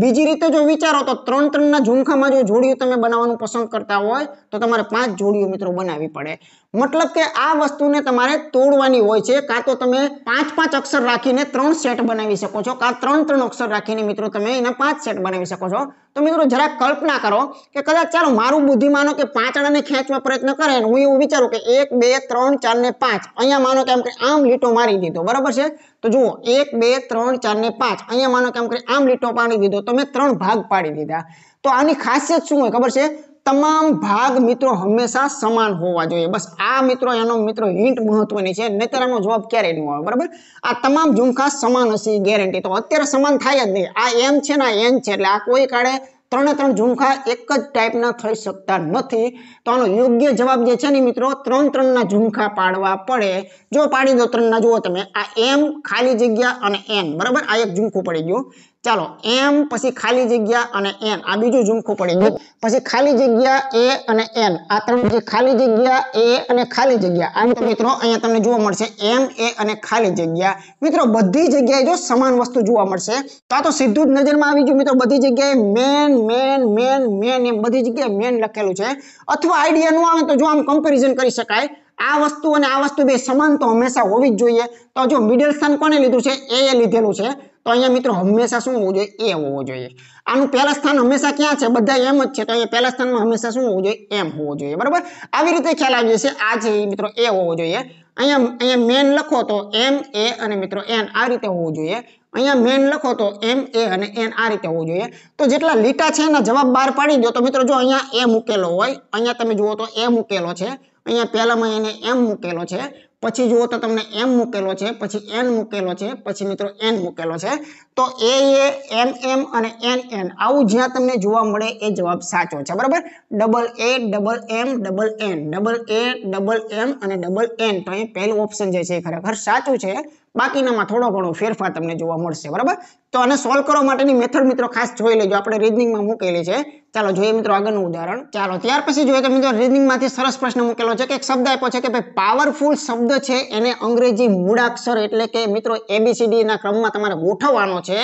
બીજી રીતે જો વિચારો તો ત્રણ ત્રણના ઝુમખામાં જો જોડીઓ તમે બનાવવાનું પસંદ કરતા હોય તો તમારે પાંચ જોડીઓ મિત્રો બનાવવી પડે મતલબ કે આ વસ્તુને તમારે તોડવાની હોય છે કાં તો તમે પાંચ પાંચ અક્ષર રાખીને ત્રણ સેટ બનાવી શકો છો કાં ત્રણ ત્રણ અક્ષર રાખીને મિત્રો તમે એના પાંચ સેટ બનાવી શકો છો તો મિત્રો જરા કલ્પના કરો કે કદાચ ચાલો મારું બુદ્ધિ માનો કે પાંચડાને ખેંચવા પ્રયત્ન કરે હું એવું વિચારો કે એક બે ત્રણ ચાર ને પાંચ અહીંયા માનો કે આમ કરી આમ લીટો મારી દીધો બરાબર છે તો જુઓ એક બે ત્રણ ચાર ને પાંચ અહીંયા માનો કે આમ કરી આમ લીટો પાડી દીધો તો મેં ત્રણ ભાગ પાડી દીધા તો આની ખાસિયત શું હોય ખબર છે તમામ ભાગ મિત્રો હંમેશા સમાન હોવા જોઈએ બસ આ મિત્રો એનો મિત્રો હિન્ટ મહત્વની છે નહીતર આનો જવાબ ક્યારેય નહીં આવે બરાબર આ તમામ ઝુમખા સમાન હશે ગેરંટી તો અત્યારે સમાન થાય જ નહીં આ એમ છે ને આ એન છે એટલે આ કોઈ કાળે ત્રણે ત્રણ ઝુમખા એક જ ટાઈપના થઈ શકતા નથી તો આનો યોગ્ય જવાબ જે છે ને મિત્રો ત્રણ ત્રણના ઝુમખા પાડવા પડે જો પાડી દો ત્રણના જુઓ તમે આ એમ ખાલી જગ્યા અને એન બરાબર આ એક ઝુમખું પડી ગયું ચાલો એમ પછી ખાલી જગ્યા અને એન આ બીજું ઝુમખું પડી ગયું પછી ખાલી જગ્યા એ અને એન આ ત્રણ જે ખાલી જગ્યા એ અને ખાલી જગ્યા આ તો મિત્રો અહીંયા તમને જોવા મળશે એમ એ અને ખાલી જગ્યા મિત્રો બધી જગ્યાએ જો સમાન વસ્તુ જોવા મળશે તો આ તો સીધું જ નજરમાં આવી ગયું મિત્રો બધી જગ્યાએ મેન મેન મેન મેન એમ બધી જગ્યાએ મેન લખેલું છે અથવા આઈડિયા ન આવે તો જો આમ કમ્પેરિઝન કરી શકાય આ વસ્તુ અને આ વસ્તુ બે સમાન તો હંમેશા હોવી જ જોઈએ તો જો મિડલ સ્થાન કોને લીધું છે એ લીધેલું છે તો અહીંયા મિત્રો હંમેશા શું હોવું જોઈએ એ હોવો જોઈએ આનું પહેલા સ્થાન હંમેશા ક્યાં છે બધા એમ જ છે તો અહીંયા પહેલા સ્થાનમાં હંમેશા શું હોવું જોઈએ એમ હોવો જોઈએ બરાબર આવી રીતે ખ્યાલ આવી જશે આ છે મિત્રો એ હોવો જોઈએ અહીંયા અહીંયા મેન લખો તો એમ એ અને મિત્રો એન આ રીતે હોવું જોઈએ અહીંયા મેન લખો તો એમ એ અને એન આ રીતે હોવું જોઈએ તો જેટલા લીટા છે એના જવાબ બહાર પાડી દો તો મિત્રો જો અહીંયા એ મૂકેલો હોય અહીંયા તમે જુઓ તો એ મૂકેલો છે અહીંયા પહેલામાં એને એમ મૂકેલો છે પછી જુઓ તો તમને એમ મૂકેલો છે પછી એન મૂકેલો છે પછી મિત્રો એન મૂકેલો છે તો એ એ એમ એમ અને એન એન આવું જ્યાં તમને જોવા મળે એ જવાબ સાચો છે બરાબર double A double M double N double A double M અને ડબલ એન તો અહીં પહેલું ઓપ્શન જે છે ખરેખર સાચું છે બાકીનામાં થોડો ઘણો ફેરફાર તમને જોવા મળશે બરાબર તો આને સોલ્વ કરવા માટેની મેથડ મિત્રો ખાસ જોઈ લેજો આપણે રીઝનિંગમાં મૂકેલી છે ચાલો જોઈએ મિત્રો આગળનું ઉદાહરણ ચાલો ત્યાર પછી જોઈએ તો મિત્રો રીઝનિંગમાંથી સરસ પ્રશ્ન મૂકેલો છે કે એક શબ્દ આપ્યો છે કે ભાઈ પાવરફુલ શબ્દ છે એને અંગ્રેજી મૂળાક્ષર એટલે કે મિત્રો એબીસીડીના ક્રમમાં તમારે ગોઠવવાનો છે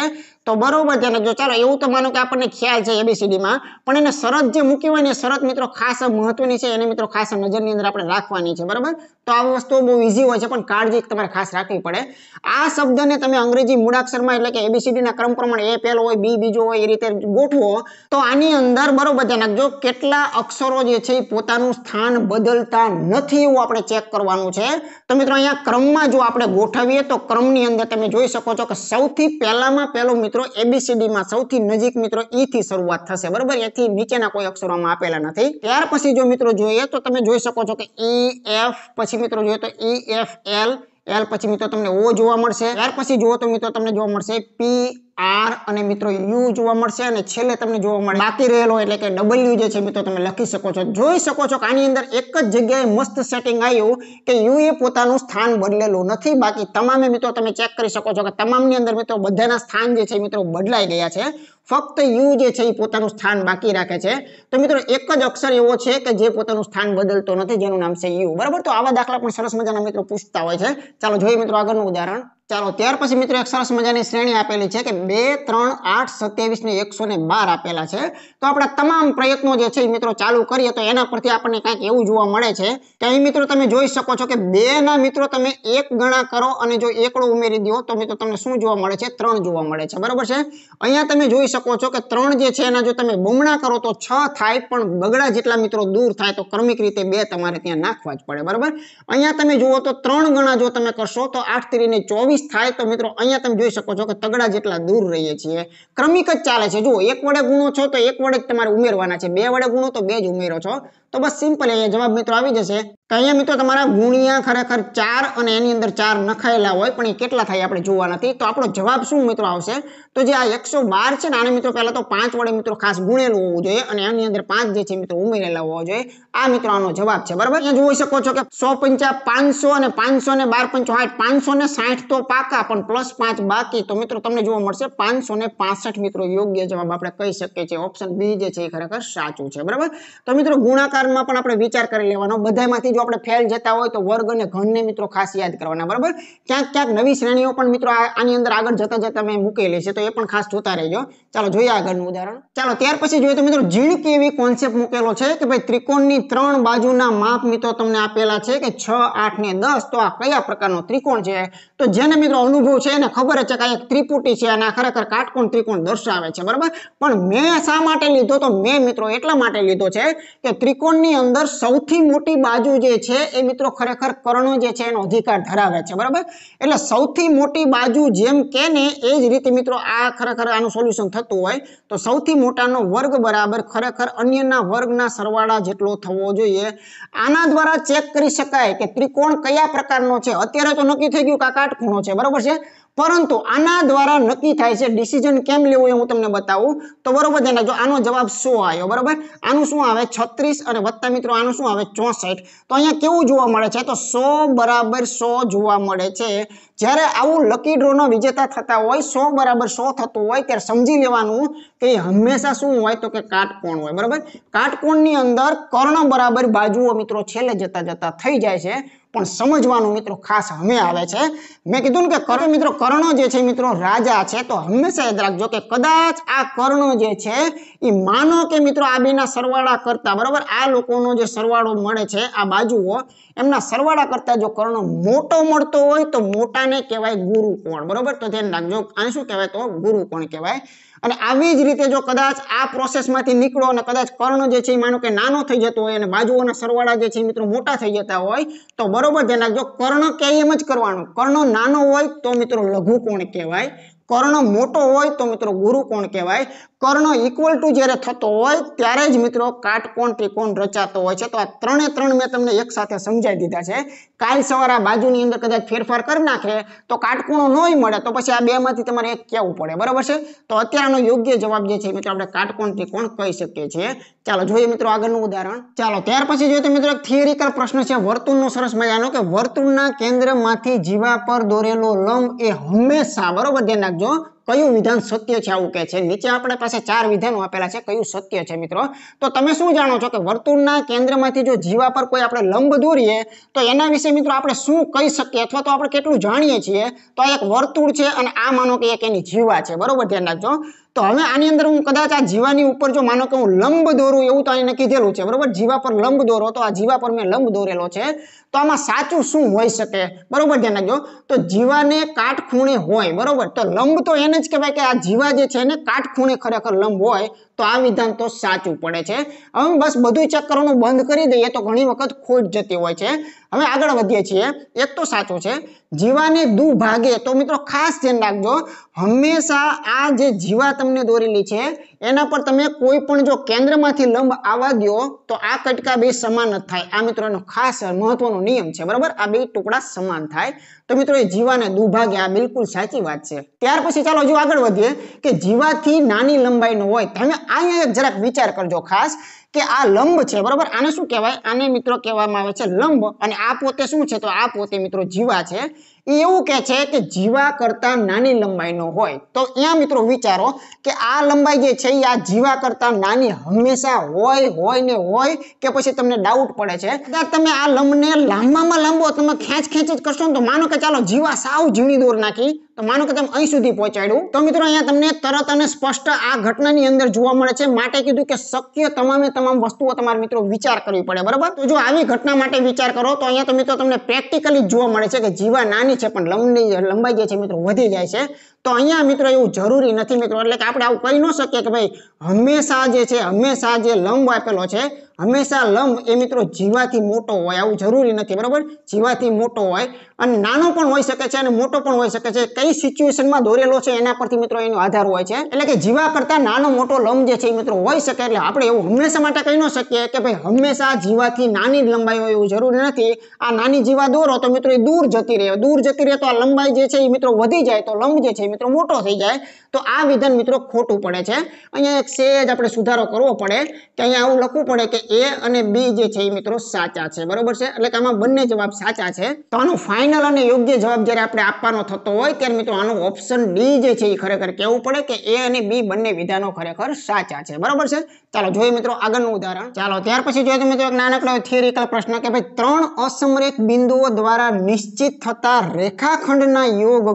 તો બરોબર ધ્યાન જો ચાલો એવું તો માનો કે આપણને ખ્યાલ છે એબીસીડીમાં પણ એને શરત જે મૂકી હોય ને શરત મિત્રો ખાસ મહત્વની છે એને મિત્રો ખાસ નજરની અંદર આપણે રાખવાની છે બરાબર તો આ વસ્તુ બહુ ઇઝી હોય છે પણ કાળજી તમારે ખાસ રાખવી પડે આ શબ્દને તમે અંગ્રેજી મૂળાક્ષરમાં એટલે કે એબીસીડી એબીસીડીના ક્રમ પ્રમાણે એ પહેલો હોય બી બીજો હોય એ રીતે ગોઠવો તો આની અંદર બરોબર ધ્યાન રાખજો કેટલા અક્ષરો જે છે એ પોતાનું સ્થાન બદલતા નથી એવું આપણે ચેક કરવાનું છે તો મિત્રો અહીંયા ક્રમમાં જો આપણે ગોઠવીએ તો ક્રમની અંદર તમે જોઈ શકો છો કે સૌથી પહેલામાં પહેલો મિત્રો એબીસીડીમાં સૌથી નજીક મિત્રો ઈ e શરૂઆત થશે બરોબર એથી નીચેના કોઈ અક્ષરોમાં આપેલા નથી ત્યાર પછી જો મિત્રો જોઈએ તો તમે જોઈ શકો છો કે ઈ e એફ પછી મિત્રો જોઈએ તો ઈ એફ એલ એલ પછી મિત્રો તમને ઓ જોવા મળશે ત્યાર પછી જુઓ તો મિત્રો તમને જોવા મળશે પી આર અને મિત્રો યુ જોવા મળશે અને છેલ્લે તમને જોવા મળે બાકી રહેલો એટલે કે ડબલ્યુ જે છે મિત્રો તમે લખી શકો છો જોઈ શકો છો કે આની અંદર એક જ જગ્યાએ મસ્ત સેટિંગ આવ્યું કે યુ એ પોતાનું સ્થાન બદલેલું નથી બાકી તમામે મિત્રો તમે ચેક કરી શકો છો કે તમામની અંદર મિત્રો બધાના સ્થાન જે છે મિત્રો બદલાઈ ગયા છે ફક્ત યુ જે છે એ પોતાનું સ્થાન બાકી રાખે છે તો મિત્રો એક જ અક્ષર એવો છે કે જે પોતાનું સ્થાન બદલતો નથી જેનું નામ છે યુ બરાબર તો આવા દાખલા પણ સરસ મજાના મિત્રો પૂછતા હોય છે ચાલો જોઈએ મિત્રો આગળનું ઉદાહરણ ચાલો ત્યાર પછી મિત્રો એક સરસ મજાની શ્રેણી આપેલી છે કે બે ત્રણ આઠ સત્યાવીસ ને એકસો ને બાર આપેલા છે તો આપણા તમામ પ્રયત્નો જે છે એ મિત્રો ચાલુ કરીએ તો એના પરથી આપણને કાંઈક એવું જોવા મળે છે કે અહીં મિત્રો તમે જોઈ શકો છો કે બે ના મિત્રો તમે એક ગણા કરો અને જો એકડો ઉમેરી દો તો મિત્રો તમને શું જોવા મળે છે ત્રણ જોવા મળે છે બરાબર છે અહીંયા તમે જોઈ શકો છો કે ત્રણ જે છે એના જો તમે બમણા કરો તો છ થાય પણ બગડા જેટલા મિત્રો દૂર થાય તો ક્રમિક રીતે બે તમારે ત્યાં નાખવા જ પડે બરાબર અહીંયા તમે જુઓ તો ત્રણ ગણા જો તમે કરશો તો આઠ ત્રીને ચોવીસ ચોવીસ થાય તો મિત્રો અહીંયા તમે જોઈ શકો છો કે તગડા જેટલા દૂર રહીએ છીએ ક્રમિક જ ચાલે છે જુઓ એક વડે ગુણો છો તો એક વડે જ તમારે ઉમેરવાના છે બે વડે ગુણો તો બે જ ઉમેરો છો તો બસ સિમ્પલ અહીંયા જવાબ મિત્રો આવી જશે તો અહીંયા મિત્રો તમારા ગુણ્યા ખરેખર ચાર અને એની અંદર ચાર નખાયેલા હોય પણ એ કેટલા થાય આપણે જોવા નથી તો આપણો જવાબ શું મિત્રો આવશે તો જે આ એકસો છે ને આને મિત્રો પહેલાં તો પાંચ વડે મિત્રો ખાસ ગુણેલું હોવું જોઈએ અને એની અંદર પાંચ જે છે મિત્રો ઉમેરેલા હોવા જોઈએ આ મિત્રો આનો જવાબ છે બરાબર અહીંયા જોઈ શકો છો કે સો પંચા પાંચસો અને પાંચસો ને બાર પંચો સાઠ પાંચસો ને સાઠ તો પાકા પણ પ્લસ પાંચ બાકી તો મિત્રો તમને જોવા મળશે પાંચસો ને પાસઠ મિત્રો યોગ્ય જવાબ આપણે કહી શકીએ છીએ ઓપ્શન બી જે છે એ ખરેખર સાચું છે બરાબર તો મિત્રો ગુણાકારમાં પણ આપણે વિચાર કરી લેવાનો બધામાંથી જો આપણે ફેલ જતા હોય તો વર્ગ અને ઘનને મિત્રો ખાસ યાદ કરવાના બરાબર ક્યાંક ક્યાંક નવી શ્રેણીઓ પણ મિત્રો આની અંદર આગળ જતા જતા મેં મૂકેલી છે તો એ પણ ખાસ જોતા રહેજો ચાલો જોઈએ આગળનું ઉદાહરણ ચાલો ત્યાર પછી જોઈએ તો મિત્રો ઝીણકી એવી કોન્સેપ્ટ મૂકેલો છે કે ભાઈ ત્રિકોણની ત્રણ બાજુના માપ મિત્રો તમને આપેલા છે કે છ આઠ ને દસ તો આ કયા પ્રકારનો ત્રિકોણ છે તો જેને મિત્રો અનુભવ છે એને ખબર છે કે એક ત્રિપુટી છે અને ખરેખર કાટકોણ ત્રિકોણ દર્શાવે છે બરાબર પણ મેં શા માટે લીધો તો મેં મિત્રો એટલા માટે લીધો છે કે ત્રિકોણની અંદર સૌથી મોટી બાજુ જે જે છે એ મિત્રો ખરેખર કર્ણો જે છે એનો અધિકાર ધરાવે છે બરાબર એટલે સૌથી મોટી બાજુ જેમ કે ને એ જ રીતે મિત્રો આ ખરેખર આનું સોલ્યુશન થતું હોય તો સૌથી મોટાનો વર્ગ બરાબર ખરેખર અન્યના વર્ગના સરવાળા જેટલો થવો જોઈએ આના દ્વારા ચેક કરી શકાય કે ત્રિકોણ કયા પ્રકારનો છે અત્યારે તો નક્કી થઈ ગયું કે આ કાટખૂણો છે બરાબર છે પરંતુ આના દ્વારા નક્કી થાય છે ડિસિઝન કેમ લેવું એ હું તમને બતાવું તો બરોબર ધ્યાન જો આનો જવાબ સો આવ્યો બરોબર આનું શું આવે છત્રીસ અને વત્તા મિત્રો આનું શું આવે ચોસઠ તો અહીંયા કેવું જોવા મળે છે તો સો બરાબર સો જોવા મળે છે જ્યારે આવું લકી ડ્રોનો વિજેતા થતા હોય સો બરાબર સો થતું હોય ત્યારે સમજી લેવાનું કે હંમેશા શું હોય તો કે કાટકોણ હોય બરાબર કાટકોણની અંદર કર્ણ બરાબર બાજુઓ મિત્રો છેલ્લે જતા જતા થઈ જાય છે પણ સમજવાનું મિત્રો ખાસ હવે આવે છે મેં કીધું ને કે કર્ણ મિત્રો કર્ણ જે છે મિત્રો રાજા છે તો હંમેશા યાદ રાખજો કે કદાચ આ કર્ણ જે છે એ માનો કે મિત્રો આ સરવાળા કરતા બરાબર આ લોકોનો જે સરવાળો મળે છે આ બાજુઓ એમના સરવાળા કરતા જો કર્ણ મોટો મળતો હોય તો મોટાને કહેવાય ગુરુ કોણ બરાબર તો ધ્યાન રાખજો આ શું કહેવાય તો ગુરુ કોણ કહેવાય અને આવી જ રીતે જો કદાચ આ પ્રોસેસમાંથી નીકળો અને કદાચ કર્ણ જે છે એ માનો કે નાનો થઈ જતો હોય અને બાજુઓના સરવાળા જે છે મિત્રો મોટા થઈ જતા હોય તો બરોબર બરોબર ધ્યાન કર્ણ કે એમ જ કરવાનું કર્ણ નાનો હોય તો મિત્રો લઘુ કોણ કહેવાય કર્ણ મોટો હોય તો મિત્રો ગુરુ કોણ કહેવાય કર્ણ ઇક્વલ ટુ જ્યારે થતો હોય ત્યારે જ મિત્રો કાટકોણ ત્રિકોણ રચાતો હોય છે તો આ ત્રણે ત્રણ મેં તમને એક સાથે સમજાવી દીધા છે કાલ સવારે આ બાજુની અંદર કદાચ ફેરફાર કરી નાખે તો કાટકોણો નોય મળે તો પછી આ બેમાંથી તમારે એક કહેવું પડે બરાબર છે તો અત્યારનો યોગ્ય જવાબ જે છે મિત્રો આપણે કાટકોણ ત્રિકોણ કહી શકીએ છીએ ચાલો જોઈએ મિત્રો આગળનું ઉદાહરણ ચાલો ત્યાર પછી જોઈએ તો મિત્રો એક થિયરિકલ પ્રશ્ન છે વર્તુળનો સરસ મજાનો કે વર્તુળના કેન્દ્રમાંથી જીવા પર દોરેલો લંબ એ હંમેશા બરોબર ધ્યાન રાખજો કયું વિધાન સત્ય છે આવું કે છે નીચે આપણે પાસે ચાર વિધાનો આપેલા છે કયું સત્ય છે મિત્રો તો તમે શું જાણો છો કે વર્તુળના કેન્દ્રમાંથી જો જીવા પર કોઈ આપણે લંબ દોરીએ તો એના વિશે મિત્રો આપણે શું કહી શકીએ અથવા તો આપણે કેટલું જાણીએ છીએ તો એક વર્તુળ છે અને આ માનો કે એક એની જીવા છે બરોબર ધ્યાન રાખજો તો હવે આની અંદર હું કદાચ આ જીવાની ઉપર જો માનો કે હું લંબ દોરું એવું તો અહીં કીધેલું છે બરોબર જીવા પર લંબ દોરો તો આ જીવા પર મેં લંબ દોરેલો છે તો આમાં સાચું શું હોઈ શકે બરોબર ધ્યાન રાખજો તો જીવાને કાટખૂણે હોય બરોબર તો લંબ તો એને જ કહેવાય કે આ જીવા જે છે એને કાટખૂણે ખરેખર લંબ હોય તો આ વિધાન તો સાચું પડે છે હવે બસ બધું ચેક બંધ કરી દઈએ તો ઘણી વખત ખોટ જતી હોય છે હવે આગળ વધીએ છીએ એક તો સાચું છે જીવાને દુભાગે તો મિત્રો ખાસ ધ્યાન રાખજો હંમેશા આ જે જીવા તમને દોરેલી છે એના પર તમે કોઈ પણ જો કેન્દ્રમાંથી લંબ આવવા દો તો આ કટકા બે સમાન જ થાય આ મિત્રોનો ખાસ મહત્વનો નિયમ છે બરાબર આ બે ટુકડા સમાન થાય તો મિત્રો એ જીવા દુભાગ્ય આ બિલકુલ સાચી વાત છે ત્યાર પછી ચાલો જો આગળ વધીએ કે જીવાથી નાની લંબાઈનો હોય તમે અહીંયા એક જરાક વિચાર કરજો ખાસ કે આ લંબ છે બરાબર આને શું કહેવાય આને મિત્રો કહેવામાં આવે છે લંબ અને આ પોતે શું છે તો આ પોતે મિત્રો જીવા છે એવું કે છે કે જીવા કરતા નાની લંબાઈનો હોય તો અહીંયા મિત્રો વિચારો કે આ લંબાઈ જે છે એ આ જીવા કરતા નાની હંમેશા હોય હોય ને હોય કે પછી તમને ડાઉટ પડે છે તમે આ લંબને લાંબામાં લાંબો તમે ખેંચ ખેંચ જ કરશો ને તો માનો કે ચાલો જીવા સાવ ઝીણી દોર નાખી તો માનો કે તમે અહીં સુધી પહોંચાડ્યું તો મિત્રો અહીંયા તમને તરત અને સ્પષ્ટ આ ઘટનાની અંદર જોવા મળે છે માટે કીધું કે શક્ય તમામે તમામ વસ્તુઓ તમારા મિત્રો વિચાર કરવી પડે બરાબર તો જો આવી ઘટના માટે વિચાર કરો તો અહીંયા તો મિત્રો તમને પ્રેક્ટિકલી જોવા મળે છે કે જીવા નાની છે પણ લંબાઈ જે છે મિત્રો વધી જાય છે તો અહીંયા મિત્રો એવું જરૂરી નથી મિત્રો એટલે કે આપણે આવું કહી ન શકીએ કે ભાઈ હંમેશા જે છે હંમેશા જે લંબ આપેલો છે હંમેશા લંબ એ મિત્રો જીવાથી મોટો હોય આવું જરૂરી નથી બરાબર જીવાથી મોટો હોય અને નાનો પણ હોઈ શકે છે અને મોટો પણ હોઈ શકે છે કઈ સિચ્યુએશનમાં દોરેલો છે એના પરથી મિત્રો એનો આધાર હોય છે એટલે કે જીવા કરતા નાનો મોટો લંબ જે છે એ મિત્રો હોઈ શકે એટલે આપણે એવું હંમેશા માટે કહી ન શકીએ કે ભાઈ હંમેશા જીવાથી નાની લંબાઈ હોય એવું જરૂરી નથી આ નાની જીવા દોરો તો મિત્રો એ દૂર જતી રહે દૂર જતી રહે તો આ લંબાઈ જે છે એ મિત્રો વધી જાય તો લંબ જે છે મિત્રો મોટો થઈ જાય તો આ વિધાન મિત્રો ખોટું પડે છે અહીંયા એક સેજ આપણે સુધારો કરવો પડે કે અહીંયા આવું લખવું પડે કે એ અને બી જે છે એ મિત્રો સાચા છે બરોબર છે એટલે કે આમાં બંને જવાબ સાચા છે તો આનો ફાઇનલ અને યોગ્ય જવાબ જ્યારે આપણે આપવાનો થતો હોય ત્યારે મિત્રો આનો ઓપ્શન ડી જે છે એ ખરેખર કહેવું પડે કે એ અને બી બંને વિધાનો ખરેખર સાચા છે બરોબર છે ચાલો જોઈએ મિત્રો આગળનું ઉદાહરણ ચાલો ત્યાર પછી જોઈએ તો મિત્રો એક નાનકડો થિયરિકલ પ્રશ્ન કે ભાઈ ત્રણ અસમરેખ બિંદુઓ દ્વારા નિશ્ચિત થતા રેખાખંડના યોગ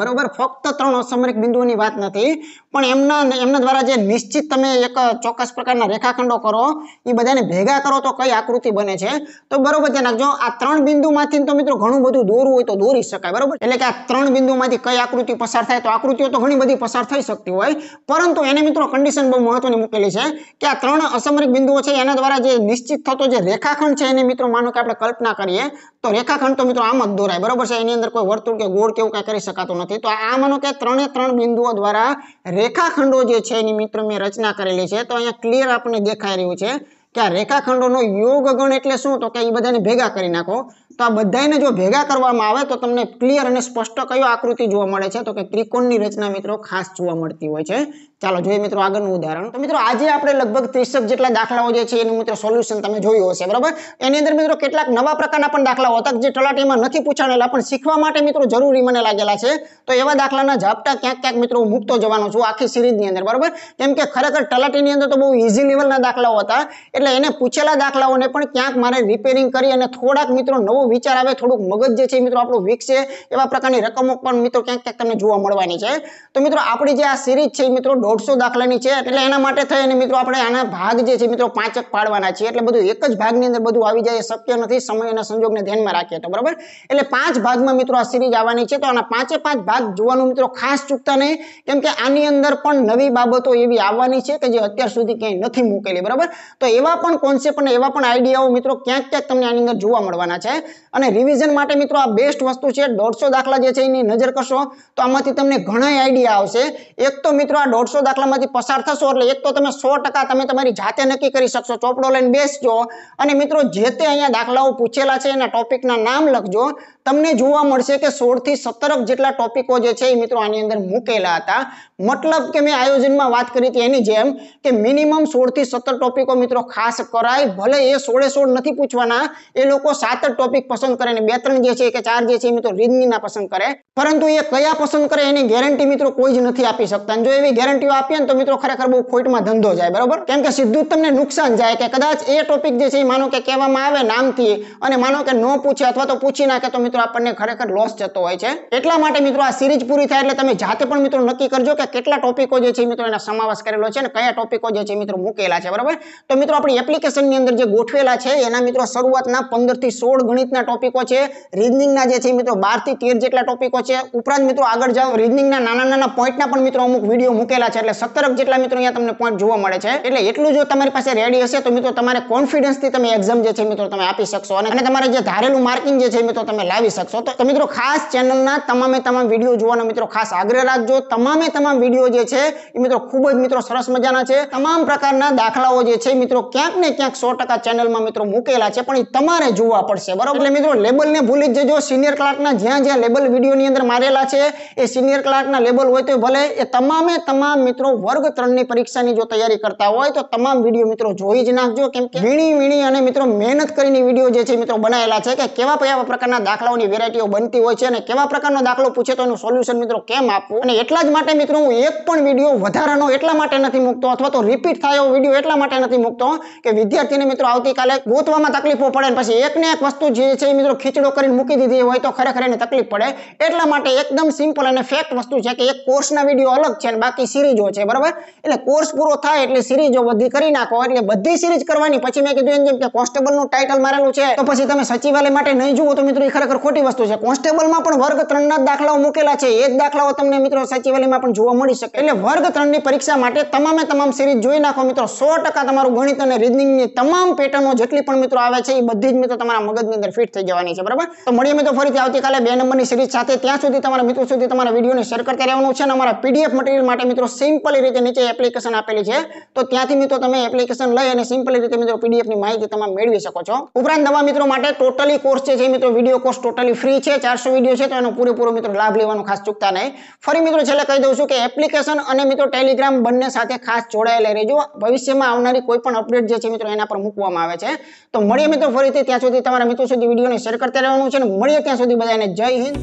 બરોબર ફક્ત ત્રણ અસમરેખ બિંદુઓની વાત નથી પણ એમના એમના દ્વારા જે નિશ્ચિત તમે એક ચોક્કસ પ્રકારના રેખાખંડો કરો એ બધાને ભેગા કરો તો કઈ આકૃતિ બને છે તો બરોબર ધ્યાન રાખજો આ ત્રણ બિંદુમાંથી તો મિત્રો ઘણું બધું દોરવું હોય તો દોરી શકાય બરોબર એટલે કે આ ત્રણ બિંદુમાંથી કઈ આકૃતિ પસાર થાય તો આકૃતિઓ તો ઘણી બધી પસાર થઈ શકતી હોય પરંતુ એને મિત્રો કન્ડિશન બહુ મહત્વની મૂકેલી છે કે આ ત્રણ અસમરિક બિંદુઓ છે એના દ્વારા જે નિશ્ચિત થતો જે રેખાખંડ છે એની મિત્રો માનો કે આપણે કલ્પના કરીએ તો રેખાખંડ તો મિત્રો આમ જ દોરાય બરોબર છે એની અંદર કોઈ વર્તુળ કે ગોળ કેવું કાંઈ કરી શકાતું નથી તો આ માનો કે ત્રણે ત્રણ બિંદુઓ દ્વારા રેખાખંડો જે છે એની મિત્રો મેં રચના કરેલી છે તો અહીંયા ક્લિયર આપણને દેખાઈ રહ્યું છે કે આ રેખાખંડોનો યોગ ગણ એટલે શું તો કે એ બધાને ભેગા કરી નાખો તો આ બધાને જો ભેગા કરવામાં આવે તો તમને ક્લિયર અને સ્પષ્ટ કયો આકૃતિ જોવા મળે છે તો કે ત્રિકોણની રચના મિત્રો ખાસ જોવા મળતી હોય છે ચાલો જોઈએ મિત્રો આગળનું ઉદાહરણ તો મિત્રો આજે આપણે લગભગ ત્રીસક જેટલા દાખલાઓ જે છે એનું મિત્રો સોલ્યુશન તમે જોયું હશે બરાબર એની અંદર મિત્રો કેટલાક નવા પ્રકારના પણ દાખલાઓ હતા જે તલાટીમાં નથી પૂછાણેલા પણ શીખવા માટે મિત્રો જરૂરી મને લાગેલા છે તો એવા દાખલાના ઝાપટા ક્યાંક ક્યાંક મિત્રો હું મૂકતો જવાનો છું આખી સિરીઝની અંદર બરાબર કેમ કે ખરેખર તલાટીની અંદર તો બહુ ઇઝી લેવલના દાખલાઓ હતા એટલે એને પૂછેલા દાખલાઓને પણ ક્યાંક મારે રિપેરિંગ કરી અને થોડાક મિત્રો નવો વિચાર આવે થોડુંક મગજ જે છે મિત્રો આપણું વિકસે એવા પ્રકારની રકમો પણ મિત્રો ક્યાંક ક્યાંક તમને જોવા મળવાની છે તો મિત્રો આપણી જે આ સિરીઝ છે મિત્રો દોઢસો દાખલાની છે એટલે એના માટે થઈને મિત્રો આપણે આના ભાગ જે છે મિત્રો પાંચક પાડવાના છે એટલે બધું એક જ ભાગની અંદર બધું આવી જાય શક્ય નથી સમય અને સંજોગને ધ્યાનમાં રાખીએ તો બરાબર એટલે પાંચ ભાગમાં મિત્રો આ સિરીઝ આવવાની છે તો આના પાંચે પાંચ ભાગ જોવાનું મિત્રો ખાસ ચૂકતા નહીં કેમ કે આની અંદર પણ નવી બાબતો એવી આવવાની છે કે જે અત્યાર સુધી ક્યાંય નથી મૂકેલી બરાબર તો એવા પણ કોન્સેપ્ટ અને એવા પણ આઈડિયાઓ મિત્રો ક્યાંક ક્યાંક તમને આની અંદર જોવા મળવાના છે અને રિવિઝન માટે મિત્રો આ બેસ્ટ વસ્તુ છે દોઢસો દાખલા જે છે એની નજર કરશો તો આમાંથી તમને ઘણા આઈડિયા આવશે એક તો મિત્રો આ દોઢસો દાખલામાંથી પસાર થશો એટલે એક તો તમે સો ટકા તમે તમારી જાતે નક્કી કરી શકશો ચોપડો લઈને બેસજો અને મિત્રો જે તે અહીંયા દાખલાઓ પૂછેલા છે એના ટોપિકના નામ લખજો તમને જોવા મળશે કે સોળથી સત્તર જેટલા ટોપિકો જે છે એ મિત્રો આની અંદર મૂકેલા હતા મતલબ કે મેં આયોજનમાં વાત કરી હતી એની જેમ કે મિનિમમ સોળથી સત્તર ટોપિકો મિત્રો ખાસ કરાય ભલે એ સોળે સોળ નથી પૂછવાના એ લોકો સાત ટોપિક પસંદ કરે ને બે ત્રણ જે છે કે ચાર જે છે મિત્રો રીજનીના પસંદ કરે પરંતુ એ કયા પસંદ કરે એની ગેરંટી મિત્રો કોઈ જ નથી આપી શકતા જો એવી ગેરંટીઓ આપીએ ને તો મિત્રો ખરેખર બહુ ખોટમાં ધંધો જાય બરાબર કેમ કે સીધું તમને નુકસાન જાય કે કદાચ એ ટોપિક જે છે એ માનો કે કહેવામાં આવે નામથી અને માનો કે ન પૂછે અથવા તો પૂછી નાખે તો મિત્રો મિત્રો આપણને ખરેખર લોસ જતો હોય છે એટલા માટે મિત્રો આ સિરીજ પૂરી થાય એટલે તમે જાતે પણ મિત્રો નક્કી કરજો કે કેટલા ટોપિકો જે છે મિત્રો એના સમાવેશ કરેલો છે અને કયા ટોપિકો જે છે મિત્રો મૂકેલા છે બરાબર તો મિત્રો આપણી એપ્લિકેશનની અંદર જે ગોઠવેલા છે એના મિત્રો શરૂઆતના પંદરથી સોળ ગણિતના ટોપિકો છે રીઝનિંગના જે છે મિત્રો બારથી તેર જેટલા ટોપિકો છે ઉપરાંત મિત્રો આગળ જાઓ રીઝનિંગના નાના નાના પોઈન્ટના પણ મિત્રો અમુક વિડીયો મૂકેલા છે એટલે સત્તર જેટલા મિત્રો અહીંયા તમને પોઈન્ટ જોવા મળે છે એટલે એટલું જો તમારી પાસે રેડી હશે તો મિત્રો તમારે કોન્ફિડન્સથી તમે એક્ઝામ જે છે મિત્રો તમે આપી શકશો અને તમારે જે ધારેલું માર્કિંગ જે છે મિત્રો તમે લાવી આવી શકશો તો મિત્રો ખાસ ચેનલના તમામે તમામ વિડીયો જોવાનો મિત્રો ખાસ આગ્રહ રાખજો તમામે તમામ વિડીયો જે છે એ મિત્રો ખૂબ જ મિત્રો સરસ મજાના છે તમામ પ્રકારના દાખલાઓ જે છે મિત્રો ક્યાંક ને ક્યાંક સો ચેનલમાં મિત્રો મૂકેલા છે પણ એ તમારે જોવા પડશે બરાબર મિત્રો લેબલને ભૂલી જજો સિનિયર ક્લાર્કના જ્યાં જ્યાં લેબલ વિડીયોની અંદર મારેલા છે એ સિનિયર ક્લાર્કના લેબલ હોય તો ભલે એ તમામે તમામ મિત્રો વર્ગ ત્રણની પરીક્ષાની જો તૈયારી કરતા હોય તો તમામ વિડીયો મિત્રો જોઈ જ નાખજો કેમ કે વીણી વીણી અને મિત્રો મહેનત કરીને વિડીયો જે છે મિત્રો બનાવેલા છે કે કેવા કયા પ્રકારના દાખલા દાખલાઓની વેરાયટીઓ બનતી હોય છે અને કેવા પ્રકારનો દાખલો પૂછે તો એનું સોલ્યુશન મિત્રો કેમ આપવું અને એટલા જ માટે મિત્રો હું એક પણ વિડીયો વધારાનો એટલા માટે નથી મૂકતો અથવા તો રિપીટ થાય એવો વિડીયો એટલા માટે નથી મૂકતો કે વિદ્યાર્થીને મિત્રો આવતીકાલે ગોતવામાં તકલીફો પડે ને પછી એકને એક વસ્તુ જે છે એ મિત્રો ખીચડો કરીને મૂકી દીધી હોય તો ખરેખર એને તકલીફ પડે એટલા માટે એકદમ સિમ્પલ અને ફેક્ટ વસ્તુ છે કે એક કોર્સના વિડીયો અલગ છે અને બાકી સિરીજો છે બરાબર એટલે કોર્સ પૂરો થાય એટલે સિરીજો બધી કરી નાખો એટલે બધી સિરીજ કરવાની પછી મેં કીધું એમ જેમ કે કોન્સ્ટેબલનું ટાઇટલ મારેલું છે તો પછી તમે સચિવાલય માટે નહીં જુઓ તો મિત્રો એ ખરેખર ખોટી વસ્તુ છે કોન્સ્ટેબલમાં પણ વર્ગ ત્રણના દાખલાઓ મૂકેલા છે એ જ દાખલાઓ તમને મિત્રો સચિવાલયમાં પણ જોવા મળી શકે એટલે વર્ગ ત્રણની પરીક્ષા માટે તમામે તમામ સિરીઝ જોઈ નાખો મિત્રો સો તમારું ગણિત અને રીઝનિંગની તમામ પેટર્નો જેટલી પણ મિત્રો આવે છે એ બધી જ મિત્રો તમારા મગજની અંદર ફિટ થઈ જવાની છે બરાબર તો મળીએ મિત્રો ફરીથી આવતીકાલે બે નંબરની સિરીઝ સાથે ત્યાં સુધી તમારા મિત્રો સુધી તમારા વિડીયોને શેર કરતા રહેવાનું છે અને અમારા પીડીએફ મટીરિયલ માટે મિત્રો સિમ્પલ રીતે નીચે એપ્લિકેશન આપેલી છે તો ત્યાંથી મિત્રો તમે એપ્લિકેશન લઈ અને સિમ્પલ રીતે મિત્રો પીડીએફની માહિતી તમે મેળવી શકો છો ઉપરાંત નવા મિત્રો માટે ટોટલી કોર્સ છે મિત્રો વિડીયો કોર્સ ટોટલી ફ્રી છે ચારસો વિડીયો છે તો એનો પૂરેપૂરો મિત્રો લાભ લેવાનો ખાસ ચૂકતા નહીં ફરી મિત્રો છેલ્લે કહી દઉં છું કે એપ્લિકેશન અને મિત્રો ટેલિગ્રામ બંને સાથે ખાસ જોડાયેલા રહેજો ભવિષ્યમાં આવનારી કોઈ પણ અપડેટ જે છે મિત્રો એના પર મૂકવામાં આવે છે તો મળીએ મિત્રો ફરીથી ત્યાં સુધી તમારા મિત્રો સુધી વિડીયોને શેર કરતા રહેવાનું છે અને મળીએ ત્યાં સુધી બધાને જય હિન્દ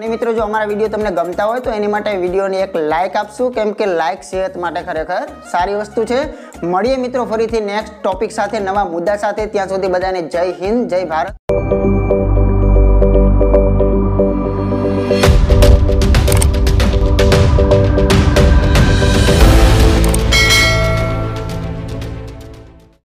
અને મિત્રો જો અમારા વિડીયો તમને ગમતા હોય તો એની માટે વિડીયોને એક લાઇક આપશું કેમ કે લાઇક સેહત માટે ખરેખર સારી વસ્તુ છે મળીએ મિત્રો ફરીથી નેક્સ્ટ ટોપિક સાથે નવા મુદ્દા સાથે ત્યાં સુધી બધાને જય હિન્દ જય ભારત